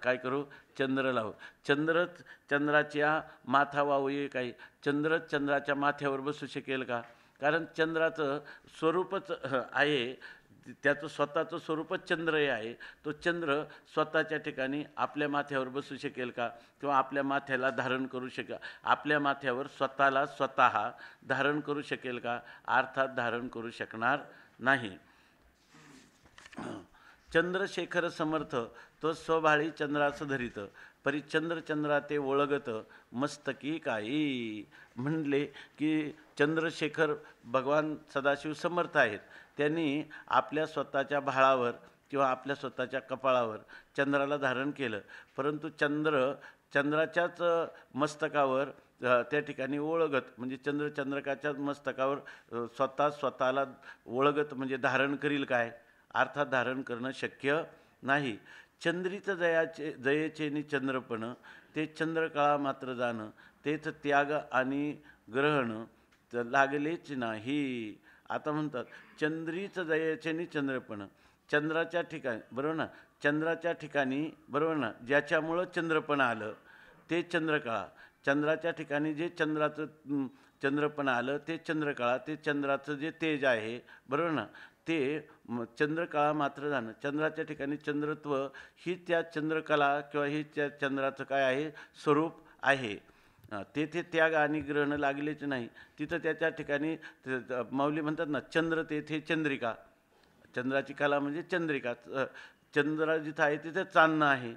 काय करू चंद्र लावू चंद्रच चंद्राच्या माथा वाहू काही चंद्रच चंद्राच्या माथ्यावर बसू शकेल का कारण चंद्राचं स्वरूपच आहे त्याचं स्वतःचं स्वरूपच चंद्र हे आहे तो चंद्र स्वतःच्या ठिकाणी आपल्या माथ्यावर बसू शकेल का किंवा आपल्या माथ्याला धारण करू शकेल आपल्या माथ्यावर स्वतःला स्वतः धारण करू शकेल का अर्थात धारण करू शकणार नाही चंद्रशेखर समर्थ तो स्वभाळी चंद्राचं धरित परी चंद्रचंद्रा ते ओळगत मस्तकी काही म्हणले की चंद्रशेखर भगवान सदाशिव समर्थ आहेत त्यांनी आपल्या स्वतःच्या भाळावर किंवा आपल्या स्वतःच्या कपाळावर चंद्राला धारण केलं परंतु चंद्र चंद्राच्याच मस्तकावर त्या ठिकाणी ओळगत म्हणजे चंद्रचंद्रकाच्याच मस्तकावर स्वतः स्वतःला ओळगत म्हणजे धारण करील काय अर्थात धारण करणं शक्य नाही चंद्रित दयाचे जयेचे नि चंद्रपण ते चंद्रकाळा मात्र जाणं तेच त्याग आणि ग्रहण लागलेच नाही आता म्हणतात चंद्रित जयाचे नि चंद्रपण चंद्राच्या ठिकाणी बरोबर ना चंद्राच्या ठिकाणी बरोबर ना ज्याच्यामुळं चंद्रपण आलं ते चंद्रकाळा चंद्राच्या ठिकाणी जे चंद्राचं चंद्रपण आलं ते चंद्रकाळा ते चंद्राचं जे तेज आहे बरोबर ना ते चंद्रकळा मात्र जाणं चंद्राच्या ठिकाणी चंद्रत्व ही त्या चंद्रकला किंवा ही त्या चंद्राचं काय आहे स्वरूप आहे तेथे त्याग आणि ग्रहण लागलेच नाही तिथं त्या त्या ठिकाणी माऊली म्हणतात ना चंद्र तेथे चंद्रिका चंद्राची कला म्हणजे चंद्रिका चंद्र जिथं आहे तिथे चांदणं आहे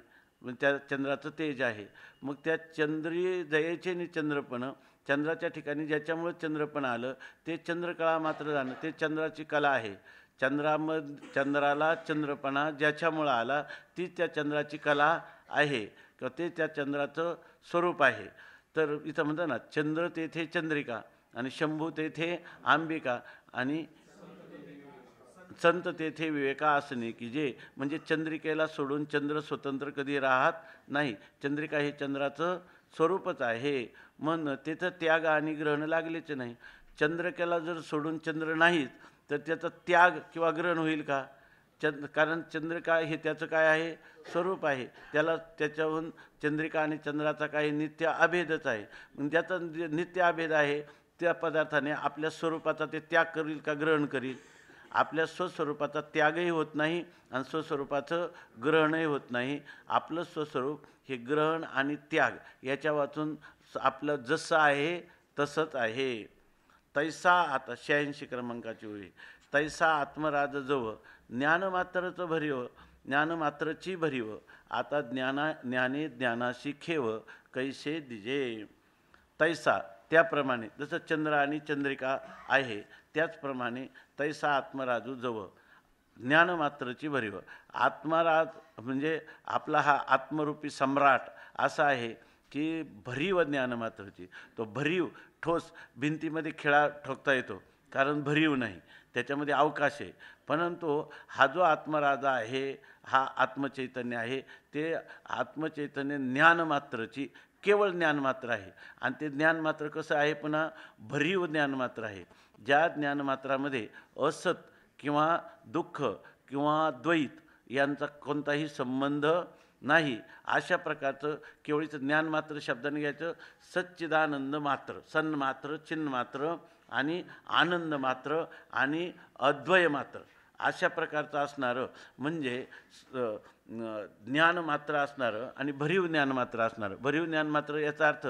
त्या चंद्राचं तेज आहे मग त्या चंद्री जयेचे नि चंद्रपण चंद्राच्या ठिकाणी ज्याच्यामुळं चंद्रपण आलं ते चंद्रकळा मात्र जाणं ते चंद्राची कला आहे चंद्राम चंद्राला चंद्रपणा ज्याच्यामुळं आला ती त्या चंद्राची कला आहे किंवा ते त्या चंद्राचं स्वरूप आहे तर इथं म्हणतात ना चंद्र तेथे चंद्रिका आणि शंभू तेथे आंबिका आणि संत तेथे विवेका असणे की जे म्हणजे चंद्रिकेला सोडून चंद्र स्वतंत्र कधी राहत नाही चंद्रिका हे चंद्राचं स्वरूपच आहे म्हणून तेथं त्याग आणि ग्रहण लागलेच नाही चंद्रकेला जर सोडून चंद्र नाहीत तर त्याचा त्याग किंवा ग्रहण होईल का चंद्र कारण चंद्रिका हे त्याचं काय आहे स्वरूप आहे त्याला त्याच्याहून चंद्रिका आणि चंद्राचा काही नित्य अभेदच आहे मग ज्याचा नित्य अभेद आहे त्या पदार्थाने आपल्या स्वरूपाचा ते त्याग करील का ग्रहण करील आपल्या स्वस्वरूपाचा त्यागही होत नाही आणि स्वस्वरूपाचं ग्रहणही होत नाही आपलं स्वस्वरूप हे ग्रहण आणि त्याग याच्या वाचून आपलं जसं आहे तसंच आहे तैसा आता शहाऐंशी क्रमांकाची होई तैसा आत्मराज जव ज्ञान भरीव भरिव ज्ञान मात्रची भरिव आता ज्ञाना ज्ञाने ज्ञानाशी खेव कैसे दिजे तैसा त्याप्रमाणे जसं चंद्र आणि चंद्रिका आहे त्याचप्रमाणे तैसा आत्मराजू जव ज्ञान मात्रची भरिव आत्मराज म्हणजे आपला हा आत्मरूपी सम्राट असा आहे की भरीव ज्ञान होती तो भरीव ठोस भिंतीमध्ये खेळा ठोकता येतो कारण भरीव नाही त्याच्यामध्ये अवकाश आहे परंतु हा जो आत्मराजा आहे हा आत्मचैतन्य आहे ते आत्मचैतन्य मात्रची केवळ ज्ञान मात्र आहे आणि ते ज्ञान मात्र कसं आहे पुन्हा भरीव ज्ञान मात्र आहे ज्या ज्ञानमात्रामध्ये असत किंवा दुःख किंवा द्वैत यांचा कोणताही संबंध नाही अशा प्रकारचं केवळीचं ज्ञान मात्र शब्दाने घ्यायचं सच्चिदानंद मात्र सन्मात्र मात्र चिन्ह मात्र आणि आनंद मात्र आणि अद्वय मात्र अशा प्रकारचं असणारं म्हणजे ज्ञान मात्र असणारं आणि भरीव ज्ञान मात्र असणारं भरीव ज्ञान मात्र याचा अर्थ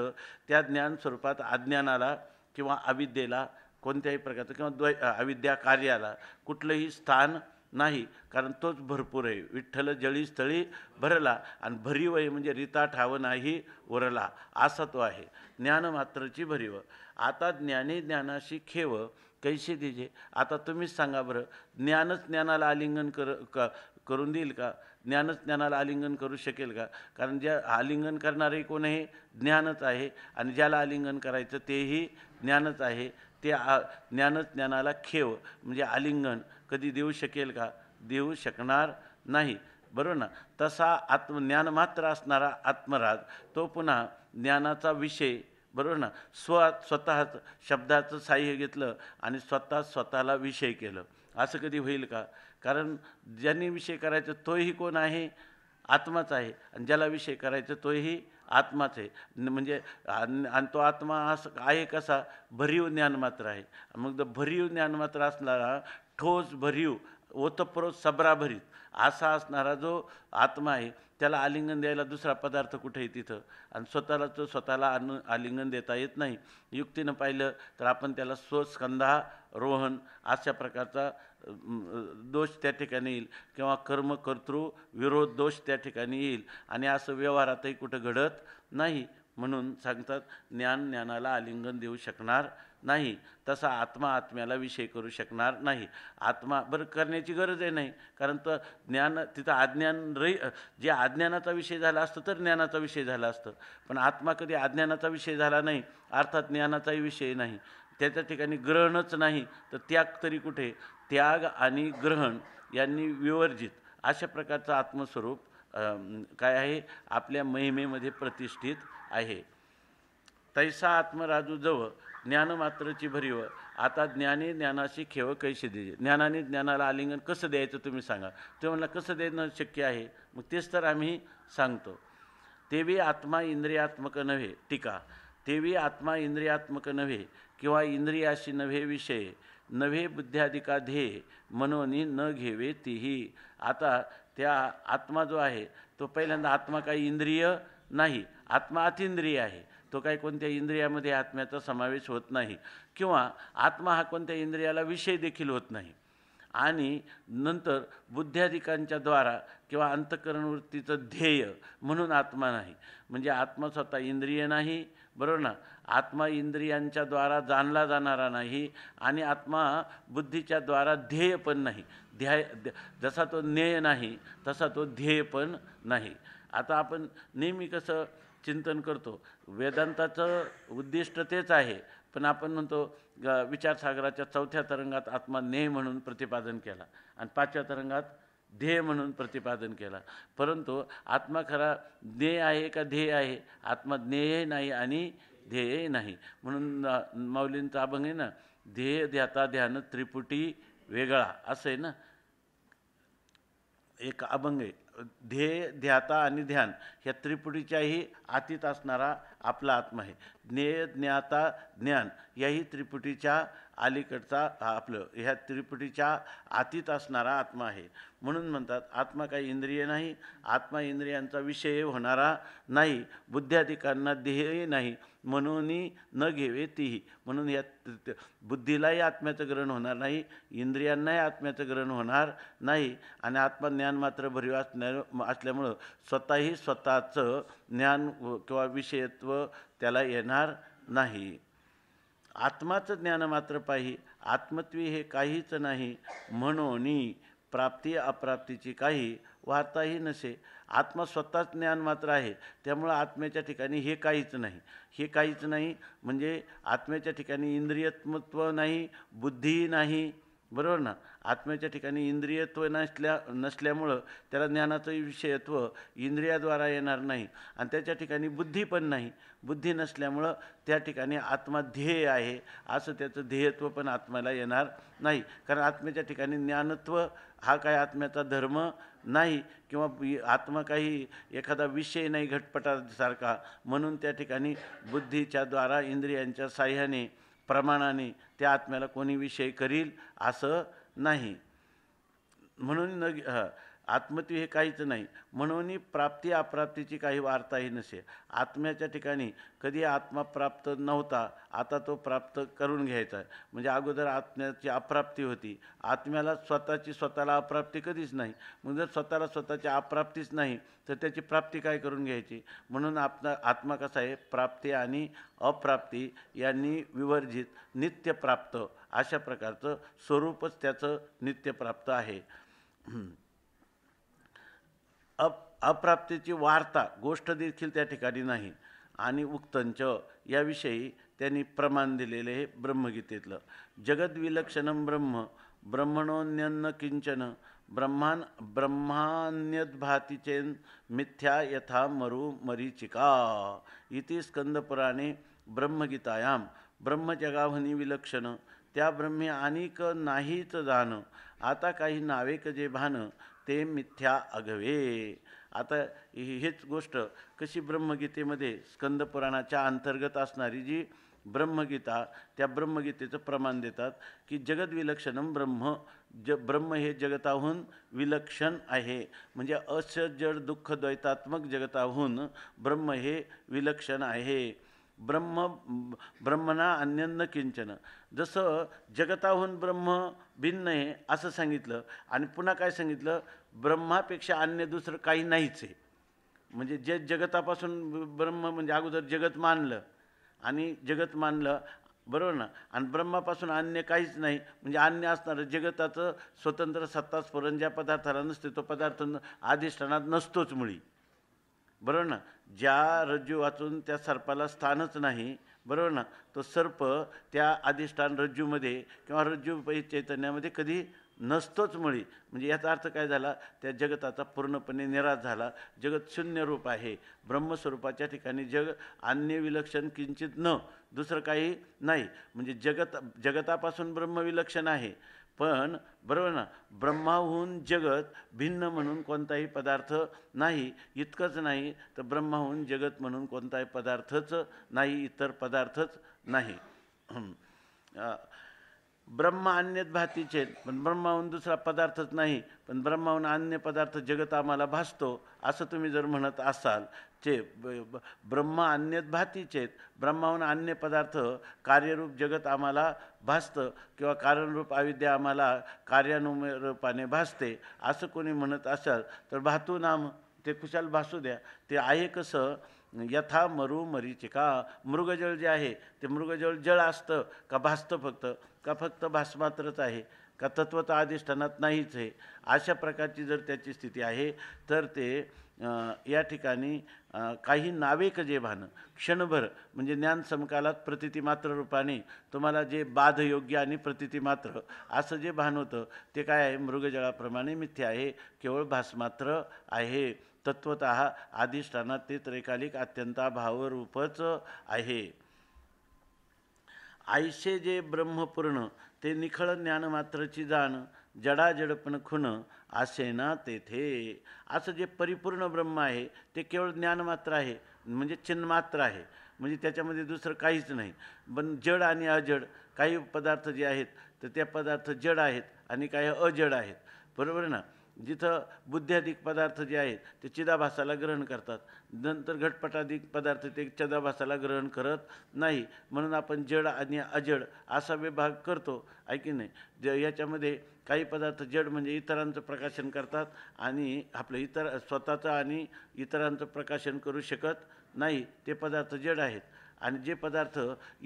त्या ज्ञान स्वरूपात अज्ञानाला किंवा अविद्येला कोणत्याही प्रकारचं किंवा द्वै अविद्या कार्याला कुठलंही स्थान नाही कारण तोच भरपूर आहे विठ्ठल जळी स्थळी भरला आणि भरीव आहे म्हणजे रिता ठाव नाही उरला असा तो आहे ज्ञान मात्रची भरीव आता ज्ञानी ज्ञानाशी खेव कैसे दिजे आता तुम्हीच सांगा बरं ज्ञानच ज्ञानाला आलिंगन कर करून देईल का ज्ञानच ज्ञानाला आलिंगन करू शकेल का कारण ज्या आलिंगन करणारे कोण हे ज्ञानच आहे आणि ज्याला आलिंगन करायचं तेही ज्ञानच आहे ते आ ज्ञानच ज्ञानाला खेव म्हणजे आलिंगन कधी देऊ शकेल का देऊ शकणार नाही बरोबर ना तसा आत्मज्ञान मात्र असणारा आत्मराज तो पुन्हा ज्ञानाचा विषय बरोबर ना स्व स्वतःच शब्दाचं साह्य घेतलं आणि स्वतः स्वतःला विषय केलं असं कधी होईल का कारण ज्यांनी विषय करायचं तोही कोण आहे आत्माच आहे आणि ज्याला विषय करायचं तोही आत्माच आहे म्हणजे आणि तो आत्मा असं आहे कसा भरीव ज्ञान मात्र आहे मग तो भरीव ज्ञान मात्र असणारा ठोस भरीव ओतप्रोत सब्राभरीत असा असणारा जो आत्मा आहे त्याला आलिंगन द्यायला दुसरा पदार्थ कुठे तिथं आणि स्वतःला तो स्वतःला अनु आलिंगन देता येत नाही युक्तीनं पाहिलं तर आपण त्याला स्वस्कंधा रोहन अशा प्रकारचा दोष त्या ठिकाणी येईल किंवा कर्म कर्तृ विरोध दोष त्या ठिकाणी येईल आणि असं व्यवहारातही कुठं घडत नाही म्हणून सांगतात ज्ञान ज्ञानाला आलिंगन देऊ शकणार नाही तसा आत्मा आत्म्याला विषय करू शकणार नाही आत्मा बरं करण्याची गरजही नाही कारण तर ज्ञान तिथं आज्ञान रही जे अज्ञानाचा विषय झाला असतो तर ज्ञानाचा विषय झाला असतं पण आत्मा कधी अज्ञानाचा विषय झाला नाही अर्थात ज्ञानाचाही विषय नाही त्याच्या ठिकाणी ग्रहणच नाही तर त्याग तरी कुठे त्याग आणि ग्रहण यांनी विवर्जित अशा प्रकारचं आत्मस्वरूप काय आहे आपल्या महिमेमध्ये प्रतिष्ठित आहे तैसा आत्मराजूजवळ ज्ञानमात्रची भरीव आता ज्ञानी ज्ञानाशी खेळ कैसे द्यायचे ज्ञानाने ज्ञानाला आलिंगन कसं द्यायचं तुम्ही सांगा ते मला कसं देणं शक्य आहे मग तेच तर आम्ही सांगतो तेवी आत्मा इंद्रियात्मक नव्हे टीका तेवी आत्मा इंद्रियात्मक नव्हे किंवा इंद्रियाशी नव्हे विषय नव्हे बुद्ध्याधिका ध्येय मनोनी न घेवे तीही आता त्या आत्मा जो आहे तो पहिल्यांदा आत्मा काही इंद्रिय नाही आत्मा अतिंद्रिय आहे तो काही कोणत्या इंद्रियामध्ये आत्म्याचा समावेश होत नाही किंवा आत्मा हा कोणत्या इंद्रियाला विषय देखील होत नाही आणि नंतर बुद्ध्याधिकांच्या द्वारा किंवा अंतःकरणवृत्तीचं ध्येय म्हणून आत्मा नाही म्हणजे आत्मा स्वतः इंद्रिय नाही बरोबर ना आत्मा इंद्रियांच्या द्वारा जाणला जाणारा नाही आणि आत्मा बुद्धीच्या द्वारा ध्येय पण नाही ध्याय जसा तो नेय नाही तसा तो ध्येय पण नाही आता आपण नेहमी कसं चिंतन करतो वेदांताचं उद्दिष्ट तेच आहे पण आपण म्हणतो विचारसागराच्या चौथ्या तरंगात आत्मा नेह म्हणून प्रतिपादन केला आणि पाचव्या तरंगात ध्येय म्हणून प्रतिपादन केला परंतु आत्मा खरा ज्ञेय आहे का ध्येय आहे आत्मा ज्ञेय नाही आणि ध्येय नाही म्हणून माऊलींचा अभंग आहे ना ध्येय ध्याता ध्यान त्रिपुटी वेगळा असं आहे ना एक अभंग आहे ध्येय ध्याता आणि ध्यान ह्या त्रिपुटीच्याही आतीत असणारा आपला आत्मा आहे ज्ञेय ज्ञाता ज्ञान याही त्रिपुटीच्या अलीकडचा आपलं ह्या त्रिपुटीच्या आतीत असणारा आत्मा आहे म्हणून म्हणतात आत्मा काही इंद्रिय नाही आत्मा इंद्रियांचा विषय होणारा नाही बुद्ध्याधिकांना ध्येयही नाही म्हणून न घेवे तीही म्हणून या बुद्धीलाही आत्म्याचं ग्रहण होणार नाही इंद्रियांनाही आत्म्याचं ग्रहण होणार नाही आणि आत्मज्ञान मात्र भरीव असण्या असल्यामुळं स्वतःही स्वतःचं ज्ञान किंवा विषयत्व त्याला येणार नाही आत्माचं ज्ञान मात्र पाहि आत्मत्वी हे काहीच नाही म्हणून प्राप्ती अप्राप्तीची काही वार्ताही नसे आत्मा स्वतःच ज्ञान मात्र आहे त्यामुळं आत्म्याच्या ठिकाणी हे काहीच नाही हे काहीच नाही म्हणजे आत्म्याच्या ठिकाणी इंद्रियत्मत्व नाही बुद्धीही नाही बरोबर ना आत्म्याच्या ठिकाणी इंद्रियत्व नसल्या नसल्यामुळं त्याला ज्ञानाचं विषयत्व इंद्रियाद्वारा येणार नाही आणि त्याच्या ठिकाणी बुद्धी पण नाही बुद्धी नसल्यामुळं त्या ठिकाणी आत्मा ध्येय आहे असं त्याचं ध्येयत्व पण आत्म्याला येणार नाही कारण आत्म्याच्या ठिकाणी ज्ञानत्व हा काय आत्म्याचा धर्म नाही किंवा आत्मा काही एखादा विषय नाही घटपटासारखा म्हणून त्या ठिकाणी बुद्धीच्याद्वारा इंद्रियांच्या साह्याने प्रमाणाने त्या आत्म्याला कोणी विषय करील असं नाही म्हणून न आत्मत्व हे काहीच नाही म्हणून प्राप्ती अप्राप्तीची काही वार्ताही नसे आत्म्याच्या ठिकाणी कधी आत्मा प्राप्त नव्हता आता तो प्राप्त करून घ्यायचा म्हणजे अगोदर आत्म्याची अप्राप्ती होती आत्म्याला स्वतःची स्वतःला अप्राप्ती कधीच नाही मग जर स्वतःला स्वतःची अप्राप्तीच नाही तर त्याची प्राप्ती काय करून घ्यायची म्हणून आपला आत्मा कसा आहे प्राप्ती आणि अप्राप्ती यांनी विवर्जित नित्यप्राप्त अशा प्रकारचं स्वरूपच त्याचं नित्यप्राप्त आहे अप अप्राप्तीची वार्ता गोष्ट देखील त्या ठिकाणी नाही आणि उक्तंच याविषयी त्यांनी प्रमाण दिलेले हे ब्रह्मगीतेतलं जगद्विलक्षणं ब्रह्म ब्रह्मणोन्यन्न किंचन ब्रह्मान ब्रह्मान्यद्भातीचेन मिथ्या यथा मरु मरीचिका इति स्कंदपुराणे ब्रह्मगीतायाम ब्रह्मजगावनी विलक्षण त्या ब्रह्मे अनेक नाहीच जाणं आता काही नावेक जे भानं ते मिथ्या अघवे आता हेच गोष्ट कशी ब्रह्मगीतेमध्ये स्कंद पुराणाच्या अंतर्गत असणारी जी ब्रह्मगीता त्या ब्रह्मगीतेचं प्रमाण देतात की जगद्विलक्षणम ब्रह्म ज ब्रह्म हे जगताहून विलक्षण आहे म्हणजे अस जड दुःख द्वैतात्मक जगताहून ब्रह्म हे विलक्षण आहे ब्रह्म ब्रह्मना अन्यन्न किंचन जसं जगताहून ब्रह्म भिन्न आहे असं सांगितलं आणि पुन्हा काय सांगितलं ब्रह्मापेक्षा अन्य दुसरं काही नाहीच आहे म्हणजे जे जगतापासून ब्रह्म म्हणजे अगोदर जगत मानलं आणि जगत मानलं बरोबर ना आणि ब्रह्मापासून अन्य काहीच नाही म्हणजे अन्य असणारं जगताचं स्वतंत्र सत्ता स्फुरण ज्या पदार्थाला नसते तो पदार्थ अधिष्ठानात नसतोच मुळी बरोबर ना ज्या रज्जू वाचून त्या सर्पाला स्थानच नाही बरोबर ना तो सर्प त्या अधिष्ठान रज्जूमध्ये किंवा रज्जू चैतन्यामध्ये कधी नसतोच मुळी म्हणजे याचा अर्थ काय झाला त्या जगताचा पूर्णपणे निराश झाला जगत शून्य रूप आहे ब्रह्मस्वरूपाच्या ठिकाणी जग अन्य विलक्षण किंचित न दुसरं काही नाही म्हणजे जगत जगतापासून ब्रह्मविलक्षण आहे पण बरोबर ना ब्रह्माहून जगत भिन्न म्हणून कोणताही पदार्थ नाही इतकंच नाही तर ब्रह्माहून जगत म्हणून कोणताही पदार्थच नाही इतर पदार्थच नाही ब्रह्म अन्यत भातीचे पण ब्रह्माहून दुसरा पदार्थच नाही पण ब्रह्माहून अन्य पदार्थ जगत आम्हाला भासतो असं तुम्ही जर म्हणत असाल चे ब्रह्म अन्यत भातीचेत ब्रह्माहून अन्य पदार्थ कार्यरूप जगत आम्हाला भासतं किंवा कारणरूप अविद्या आम्हाला कार्यानुरूपाने भासते असं कोणी म्हणत असाल तर भातू नाम ते कुशाल भासू द्या ते आहे कसं यथा मरू मरीचिका मृगजळ जे आहे ते मृगजळ जळ असतं का भासतं फक्त का फक्त भासमात्रच आहे का तत्वता अधिष्ठानात नाहीच आहे अशा प्रकारची जर त्याची स्थिती आहे तर ते या ठिकाणी काही नावेक जे भानं क्षणभर म्हणजे ज्ञानसमकालात प्रतितीमात्र रूपाने तुम्हाला जे बाध योग्य आणि प्रतितीमात्र असं जे भान होतं ते काय आहे मृगजळाप्रमाणे मिथ्य आहे केवळ भासमात्र आहे तत्वत आधिष्ठानात ते त्रेकालिक अत्यंताभावरूपच आहे आयसे जे ब्रह्मपूर्ण ते निखळ ज्ञानमात्रची जाण जडाजडपण खुण असे ना तेथे असं जे परिपूर्ण ब्रह्म आहे ते केवळ ज्ञानमात्र आहे म्हणजे चिन्मात्र आहे म्हणजे त्याच्यामध्ये दुसरं काहीच नाही पण जड आणि अजड काही पदार्थ जे आहेत तर त्या पदार्थ जड आहेत आणि काही अजड आहेत बरोबर ना जिथं बुद्ध्याधिक पदार्थ जे आहेत ते चिदाभासाला ग्रहण करतात नंतर घटपटाधिक पदार्थ ते चिदाभासाला ग्रहण करत नाही म्हणून आपण जड आणि अजड असा विभाग करतो आहे की नाही ज याच्यामध्ये काही पदार्थ जड म्हणजे इतरांचं प्रकाशन करतात आणि आपलं इतर स्वतःचं आणि इतरांचं प्रकाशन करू शकत नाही ते पदार्थ जड आहेत आणि जे पदार्थ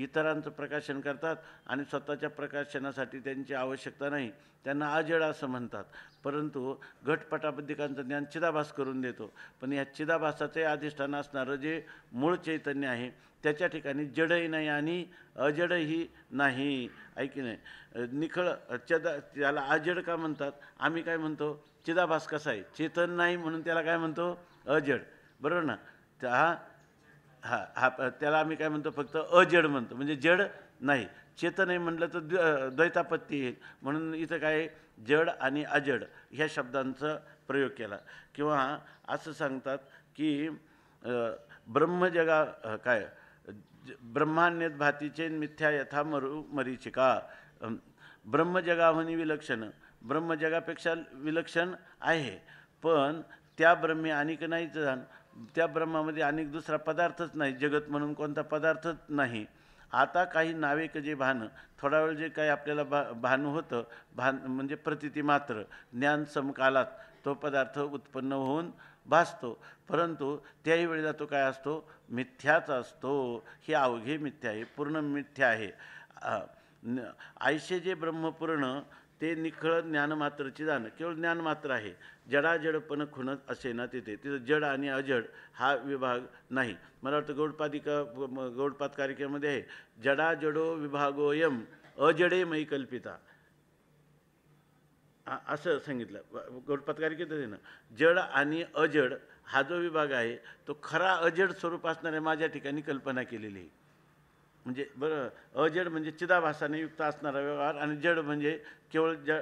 इतरांचं प्रकाशन करतात आणि स्वतःच्या प्रकाशनासाठी त्यांची आवश्यकता नाही त्यांना अजड असं म्हणतात परंतु घटपटाबद्धिकांचं ज्ञान चिदाभास करून देतो पण या चिदाभासाचे अधिष्ठान असणारं जे मूळ चैतन्य आहे त्याच्या ठिकाणी जडही नाही आणि अजडही नाही ऐकी नाही निखळ चदा त्याला अजड का म्हणतात आम्ही काय म्हणतो चिदाभास कसा आहे चेतन नाही म्हणून त्याला काय म्हणतो अजड बरोबर ना हा हा हा त्याला आम्ही काय म्हणतो फक्त अजड म्हणतो म्हणजे जड नाही चेतन आहे म्हटलं तर द्व द्वैतापत्ती येईल म्हणून इथं काय जड आणि अजड ह्या शब्दांचा प्रयोग केला किंवा असं सांगतात की ब्रह्मजगा काय ब्रह्मान्यत भातीचे मिथ्या यथा मरू मरीचिका ब्रह्मजगाहनी विलक्षण ब्रह्मजगापेक्षा विलक्षण आहे पण त्या ब्रह्मे आणिक नाहीच जाण त्या ब्रह्मामध्ये अनेक दुसरा पदार्थच नाही जगत म्हणून कोणता पदार्थच नाही आता काही नावेक जे भान थोडा वेळ जे काही आपल्याला भा भान होतं भान म्हणजे प्रतिती मात्र ज्ञान समकालात तो पदार्थ उत्पन्न होऊन भासतो परंतु त्याही वेळेला तो काय असतो मिथ्याच असतो हे अवघे मिथ्या आहे पूर्ण मिथ्या आहे आयुष्य जे ब्रह्मपूर्ण ते निखळ ज्ञानमात्रची जाणं केवळ ज्ञानमात्र आहे जडाजडपण खुणत असे ना तिथे तिथं जड आणि अजड हा विभाग नाही मला वाटतं गौडपादिका गौडपाद कार्यक्रमामध्ये आहे जडाजडो विभागोयम अजडे मयी कल्पिता असं सांगितलं गौडपाद कार्यक्रम ना जड आणि अजड हा जो विभाग आहे तो खरा अजड स्वरूप असणाऱ्या माझ्या ठिकाणी कल्पना केलेली आहे म्हणजे बरं अजड म्हणजे चिदाभासाने युक्त असणारा व्यवहार आणि जड म्हणजे केवळ ज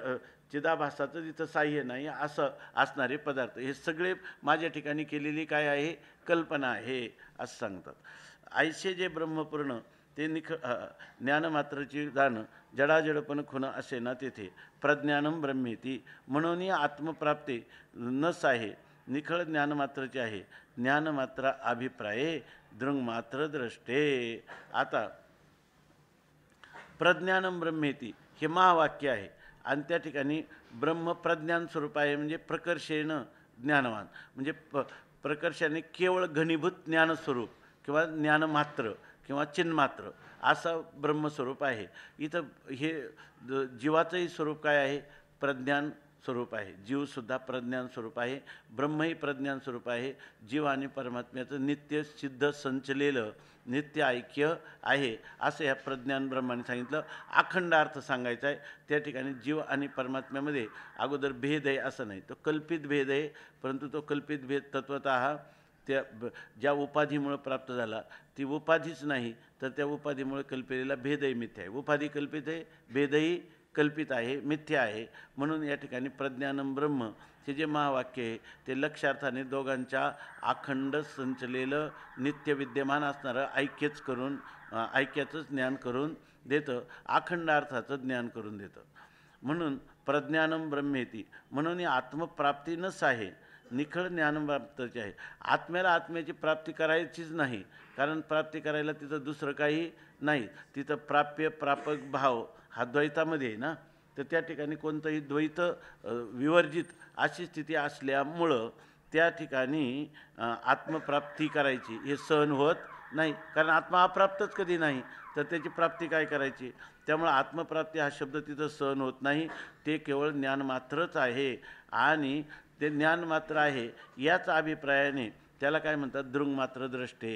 चिदाभासाचं तिथं साह्य नाही असं असणारे पदार्थ हे सगळे माझ्या ठिकाणी केलेली काय आहे कल्पना आहे असं सांगतात आयसे जे ब्रह्मपूर्ण ते निख ज्ञानमात्रची जाणं जडाजडपण खुणं असे ना तेथे प्रज्ञानम ब्रह्मेती म्हणून आत्मप्राप्ती नस आहे निखळ ज्ञानमात्रची आहे ज्ञानमात्र अभिप्राये दृंगमात्र दृष्टे आता प्रज्ञानम ब्रह्मेती हे महावाक्य आहे आणि त्या ठिकाणी ब्रह्म प्रज्ञान स्वरूप आहे म्हणजे प्रकर्षेनं ज्ञानवान म्हणजे प प्रकर्षाने केवळ घनीभूत ज्ञानस्वरूप किंवा ज्ञानमात्र किंवा चिन्मात्र असं ब्रह्मस्वरूप आहे इथं हे जीवाचंही स्वरूप काय आहे प्रज्ञान स्वरूप आहे जीवसुद्धा प्रज्ञान स्वरूप आहे ब्रह्मही प्रज्ञान स्वरूप आहे जीव आणि परमात्म्याचं नित्य सिद्ध संचलेलं नित्य ऐक्य आहे असं ह्या प्रज्ञान ब्रह्माने सांगितलं अखंड अर्थ सांगायचा आहे त्या ठिकाणी जीव आणि परमात्म्यामध्ये अगोदर भेद आहे असं नाही तो कल्पित भेद आहे परंतु तो कल्पित भेद तत्वत त्या ज्या उपाधीमुळं प्राप्त झाला ती उपाधीच नाही तर त्या उपाधीमुळे कल्पिलेला भेदही मिथ्या आहे उपाधी कल्पित आहे भेदही कल्पित आहे मिथ्य आहे म्हणून या ठिकाणी प्रज्ञानम ब्रह्म हे जे महावाक्य आहे ते लक्षार्थाने दोघांच्या अखंड संचलेलं नित्य विद्यमान असणारं ऐक्यच करून ऐक्याचंच ज्ञान करून देतं अखंडार्थाचं ज्ञान करून देतं म्हणून प्रज्ञानम ब्रह्मेती म्हणून ही नस आहे निखळ ज्ञानप्राप्तची आहे आत्म्याला आत्म्याची प्राप्ती करायचीच नाही कारण प्राप्ती करायला तिथं दुसरं काही नाही तिथं प्राप्य प्रापक भाव हा द्वैतामध्ये आहे ना तर त्या ठिकाणी कोणतंही द्वैत विवर्जित अशी स्थिती असल्यामुळं त्या ठिकाणी आत्मप्राप्ती करायची हे सहन होत नाही कारण आत्मा अप्राप्तच कधी नाही तर त्याची प्राप्ती काय करायची त्यामुळं आत्मप्राप्ती हा शब्द तिथं सहन होत नाही ते केवळ ज्ञान मात्रच आहे आणि ते ज्ञान मात्र आहे याच अभिप्रायाने त्याला काय म्हणतात दृंग मात्र दृष्टे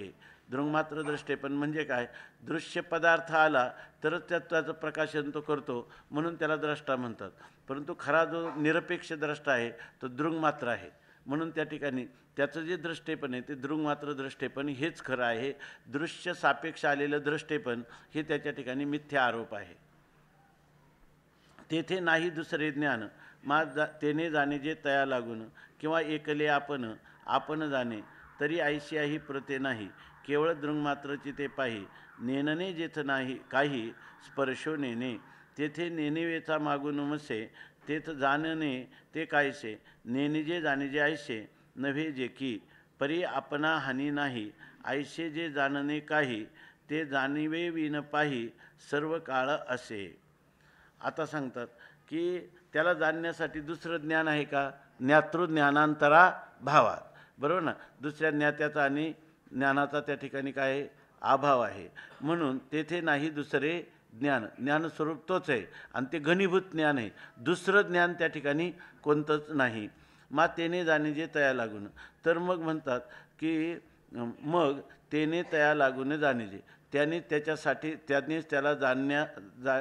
दृंगमात्र दृष्टेपण म्हणजे काय दृश्य पदार्थ आला तरच त्यात त्याचं प्रकाशन तो करतो म्हणून त्याला द्रष्टा म्हणतात परंतु खरा जो निरपेक्ष द्रष्टा आहे तो दृंगमात्र आहे म्हणून त्या ठिकाणी त्याचं जे दृष्टेपण आहे ते दृंगमात्र दृष्टेपण हेच खरं आहे दृश्य सापेक्ष आलेलं दृष्टेपण हे त्याच्या ठिकाणी मिथ्या आरोप आहे तेथे नाही दुसरे ज्ञान मा जा तेने जाणे जे तया लागून किंवा एकले आपण आपण जाणे तरी ऐशी ही प्रते नाही केवळ दृंगमात्रची ते पाही नेनने जेथ नाही काही स्पर्शो नेने तेथे नेणेवेचा मागून मसे तेथ जाणणे ते कायसे जे जे आयसे नव्हे जे की परी आपणा हानी नाही आयसे जे जाणणे काही ते जाणीवे विन पाही सर्व काळ असे आता सांगतात की त्याला जाणण्यासाठी दुसरं ज्ञान आहे का ज्ञातृज्ञानांतरा भावात बरोबर ना दुसऱ्या ज्ञात्याचा आणि ज्ञानाचा त्या ठिकाणी काय अभाव आहे म्हणून तेथे नाही दुसरे ज्ञान ज्ञानस्वरूप तोच आहे आणि ते घनीभूत ज्ञान आहे दुसरं ज्ञान त्या ठिकाणी कोणतंच नाही मातेने जाणे जे तया लागून तर मग म्हणतात की मग तेने तया लागून जाणे जे त्याने त्याच्यासाठी त्यानेच त्याला जाणण्या जा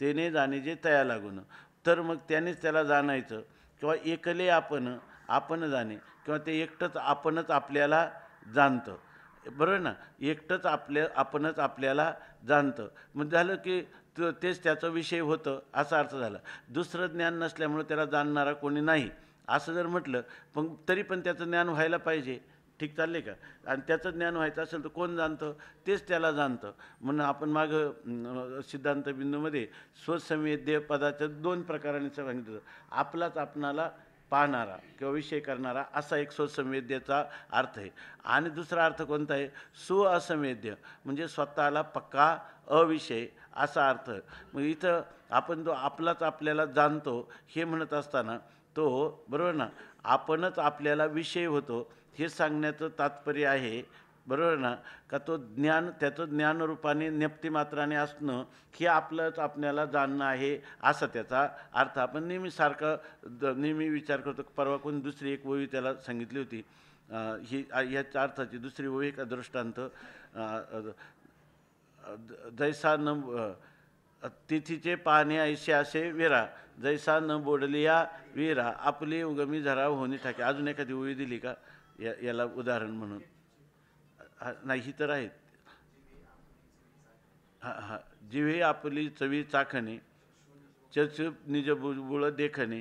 तेने जाणे जे तया लागून तर मग त्यानेच त्याला जाणायचं किंवा एकले आपण आपण जाणे किंवा ते एकटंच आपणच आपल्याला जाणतं बरोबर ना एकटंच आपल्या आपणच आपल्याला जाणतं मग म्हणजे झालं की तेच त्याचा विषय होतं असा अर्थ झाला दुसरं ज्ञान नसल्यामुळे त्याला जाणणारा कोणी नाही असं जर म्हटलं पण तरी पण त्याचं ज्ञान व्हायला पाहिजे ठीक चालले का आणि त्याचं ज्ञान व्हायचं असेल तर कोण जाणतं तेच त्याला जाणतं म्हणून आपण मागं सिद्धांतबिंदूमध्ये स्वसंवेद्य पदाच्या दोन प्रकाराने सांगितलं आपलाच आपणाला पाहणारा किंवा विषय करणारा असा एक सुसंवेद्यचा अर्थ आहे आणि दुसरा अर्थ कोणता आहे सुअसंवेद्य म्हणजे स्वतःला पक्का अविषय असा अर्थ मग इथं आपण जो आपलाच आपल्याला जाणतो हे म्हणत असताना तो बरोबर ना आपणच आपल्याला विषय होतो हे सांगण्याचं तात्पर्य आहे बरोबर ना का तो ज्ञान त्याचं ज्ञानरूपाने नेप्तीमात्राने असणं हे आपलंच आपल्याला जाणणं आहे असा त्याचा अर्थ आपण नेहमी द नेहमी विचार करतो परवा कोणी दुसरी एक ओळी त्याला सांगितली होती ही याच्या अर्थाची दुसरी ओळी का दृष्टांत जैसा न तिथीचे पाहणे ऐसे असे विरा जैसा न बोडलिया विरा आपली उगमी झरा होणे ठाके अजून एखादी ओळी दिली का या याला उदाहरण म्हणून नाही तर आहेत हां हां जिवे आपली चवी चाखणे चच निज बुळ देखणे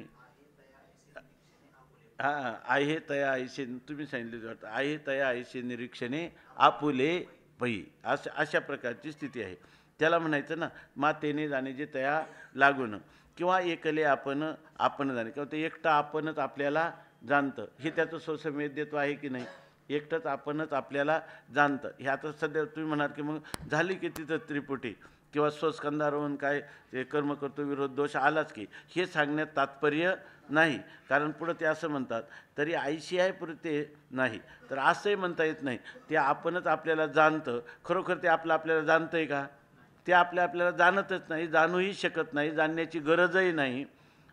हां आहे तया आयसे तुम्ही सांगितले वाटतं आहे तया आयसे निरीक्षणे आपुले भई असं अशा प्रकारची स्थिती आहे त्याला म्हणायचं ना मातेने जाणे जे तया लागून किंवा एकले आपण आपण जाणे किंवा ते एकटा आपणच आपल्याला जाणतं हे त्याचं देतो आहे की नाही एकटंच आपणच आपल्याला जाणतं हे आता सध्या तुम्ही म्हणाल की मग झाली की तिथं त्रिपुटी किंवा स्वस्कंदारवून काय ते कर्म करतो विरोध दोष आलाच की हे सांगण्यात तात्पर्य नाही कारण पुढं ते असं म्हणतात तरी आयशी आहे पुढे नाही तर असंही म्हणता येत नाही ते आपणच आपल्याला जाणतं खरोखर ते आपलं आपल्याला जाणतं आहे का ते आपल्या आपल्याला जाणतच नाही जाणूही शकत नाही जाणण्याची गरजही नाही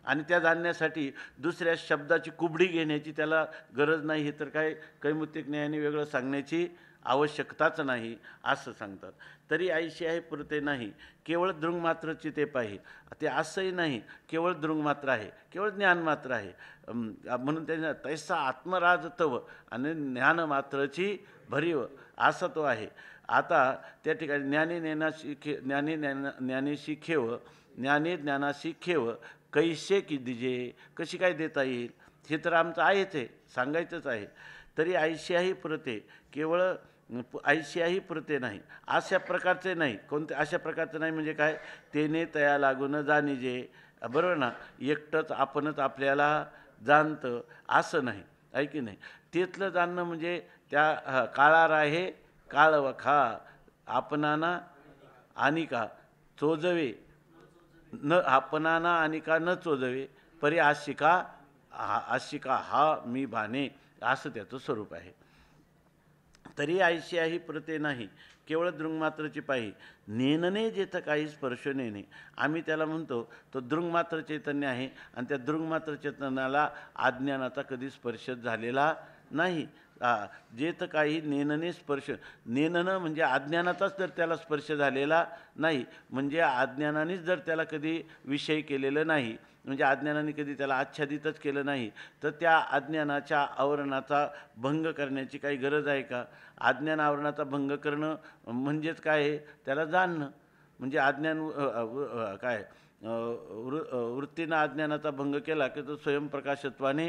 आणि त्या जाणण्यासाठी दुसऱ्या शब्दाची कुबडी घेण्याची त्याला गरज नाही हे तर काय कैमुतिक न्यायाने वेगळं सांगण्याची आवश्यकताच नाही असं सांगतात तरी आईशी आहे पुरते नाही केवळ दृंग मात्र ते पाहि ते असंही नाही केवळ दृंग मात्र आहे केवळ ज्ञान मात्र आहे म्हणून त्यांना तैसा आत्मराज तव आणि ज्ञान मात्रची भरीव असा तो आहे आता त्या ठिकाणी ज्ञानी ज्ञानाशी खे ज्ञानी ज्ञाना ज्ञानेशी खेव ज्ञाने ज्ञानाशी खेव कैसे की दिजे कशी काय देता येईल हे तर आमचं आहेच आहे सांगायचंच आहे तरी आयशियाही प्रते केवळ आयशियाही प्रते नाही अशा प्रकारचे नाही कोणते अशा प्रकारचं नाही म्हणजे काय तेने तया लागून जाणीजे बरोबर ना एकटंच आपणच आपल्याला जाणतं असं नाही आहे की नाही तिथलं जाणणं म्हणजे त्या काळा राहे खा आपणाना आणि का चोजवे न आपणाना अनिका न चोजवे परी आशिका हा आशिका हा मी भाने असं त्याचं स्वरूप आहे तरी आयशी आहे प्रते नाही केवळ दृंगमात्रची पाही नेनने जेथं काही स्पर्श नेणे आम्ही त्याला म्हणतो तो दृंगमात्र चैतन्य आहे आणि त्या दृंगमात्र चैतन्याला आज्ञानाचा कधी स्पर्श झालेला नाही जे तर काही नेनने स्पर्श नेननं म्हणजे अज्ञानाचाच जर त्याला स्पर्श झालेला नाही म्हणजे अज्ञानानेच जर त्याला कधी विषय केलेलं नाही म्हणजे अज्ञानाने कधी त्याला आच्छादितच केलं नाही तर त्या अज्ञानाच्या आवरणाचा भंग करण्याची काही गरज आहे का अज्ञान आवरणाचा भंग करणं म्हणजेच काय त्याला जाणणं म्हणजे अज्ञान काय वृ वृत्तीनं अज्ञानाचा भंग केला की तो स्वयंप्रकाशत्वाने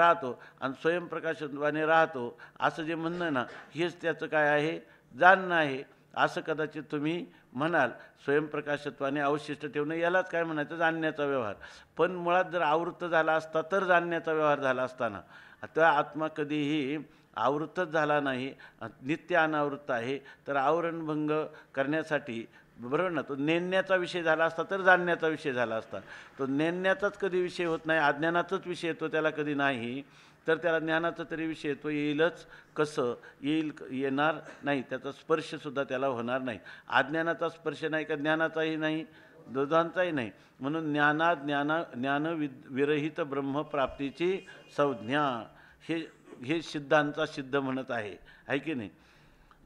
राहतो आणि स्वयंप्रकाशत्वाने राहतो असं जे म्हणणं ना हेच त्याचं काय आहे जाणणं आहे असं कदाचित तुम्ही म्हणाल स्वयंप्रकाशत्वाने अवशिष्ट ठेवणं यालाच काय म्हणायचं जाणण्याचा व्यवहार पण मुळात जर आवृत्त झाला असता तर जाणण्याचा व्यवहार झाला असताना आता आत्मा कधीही आवृत्तच झाला नाही नित्य अनावृत्त आहे तर आवरणभंग करण्यासाठी बरोबर ना तो नेण्याचा विषय झाला असता तर जाणण्याचा विषय झाला असता तो नेण्याचाच कधी विषय होत नाही अज्ञानाचाच विषय येतो त्याला कधी नाही तर त्याला ज्ञानाचा तरी विषय येतो येईलच कसं येईल येणार नाही त्याचा स्पर्शसुद्धा त्याला होणार नाही अज्ञानाचा स्पर्श नाही का ज्ञानाचाही नाही दोघांचाही नाही म्हणून ज्ञाना ज्ञाना ज्ञान विरहित ब्रह्मप्राप्तीची संज्ञा हे हे सिद्धांचा सिद्ध म्हणत आहे आहे की नाही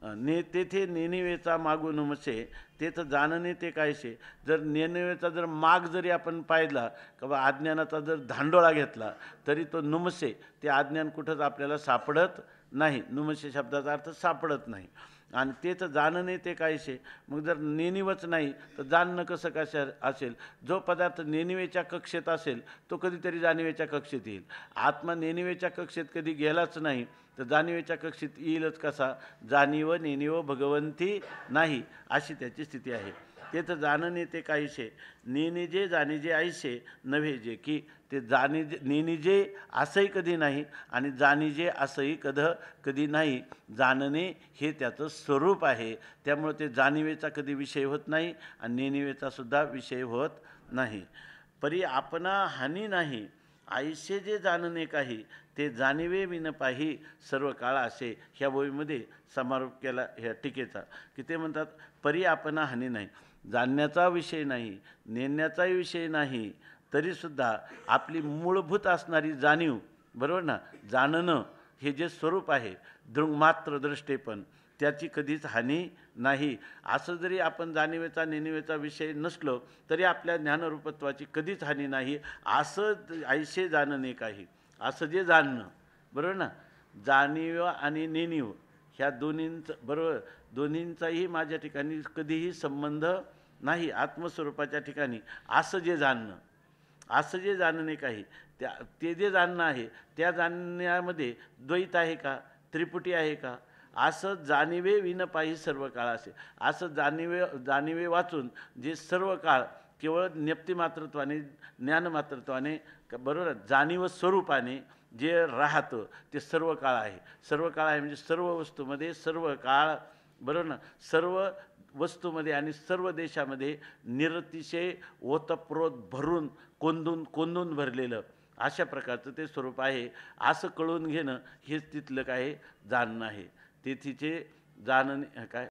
ने तेथे नेनिवेचा मागू नमसे तेथ जाणणे ते कायसे जर नेनिवेचा जर माग जरी आपण पाहिला किंवा अज्ञानाचा जर धांडोळा घेतला तरी तो नुमसे ते आज्ञान कुठंच आपल्याला सापडत नाही नुमसे शब्दाचा अर्थ सापडत नाही आणि तेच जाणं नाही ते काहीसे मग जर नेणीवच नाही तर जाणणं कसं कसं असेल जो पदार्थ नेणिवेच्या कक्षेत असेल तो कधीतरी जाणिवेच्या कक्षेत येईल आत्मा नेणिवेच्या कक्षेत कधी गेलाच नाही तर जाणिवेच्या कक्षेत येईलच कसा जाणीव नेणिव भगवंती नाही अशी त्याची स्थिती आहे तेच जाणं ते काहीसे नेणे जे जाणे जे आईसे नव्हे जे की ते जाणीजे नेनिजे असंही कधी नाही आणि जाणीजे असंही कध कधी नाही जाणणे हे त्याचं स्वरूप आहे त्यामुळे ते जाणीवेचा कधी विषय होत नाही आणि नेणिवेचा सुद्धा विषय होत नाही परी आपणा हानी नाही आयुष्य जे जाणणे काही ते जाणीवे विन पाही सर्व काळ असे ह्या बोईमध्ये समारोप केला ह्या टीकेचा की ते म्हणतात परी आपण हानी नाही जाणण्याचा विषय नाही नेण्याचाही विषय नाही तरीसुद्धा आपली मूलभूत असणारी जाणीव बरोबर ना जाणणं हे जे स्वरूप आहे दृंगमात्र पण त्याची कधीच हानी नाही असं जरी आपण जाणीवेचा नेणिवेचा विषय नसलो तरी आपल्या ज्ञानरूपत्वाची कधीच हानी नाही असं आयुष्य जाणणे काही असं जे जाणणं बरोबर ना जाणीव आणि नेणीव ह्या दोन्हींचं बरोबर दोन्हींचाही माझ्या ठिकाणी कधीही संबंध नाही आत्मस्वरूपाच्या ठिकाणी असं जे जाणणं असं जे जाणणे काही त्या ते जे जाणणं आहे त्या जाणण्यामध्ये द्वैत आहे का त्रिपुटी आहे का असं जाणीवे विन पाही सर्व काळ असे असं जाणीवे जाणीवे वाचून जे सर्व काळ केवळ ज्ञप्तिमात्रत्वाने ज्ञानमात्रत्वाने बरोबर जाणीव स्वरूपाने जे राहतं ते सर्व काळ आहे सर्व काळ आहे म्हणजे सर्व वस्तूमध्ये सर्व काळ बरोबर ना सर्व वस्तूमध्ये आणि सर्व देशामध्ये निरतिशय ओतप्रोत भरून कोंदून कोंदून भरलेलं अशा प्रकारचं ते स्वरूप आहे असं कळून घेणं हेच तिथलं काय जाणणं आहे तेथीचे जाणणे काय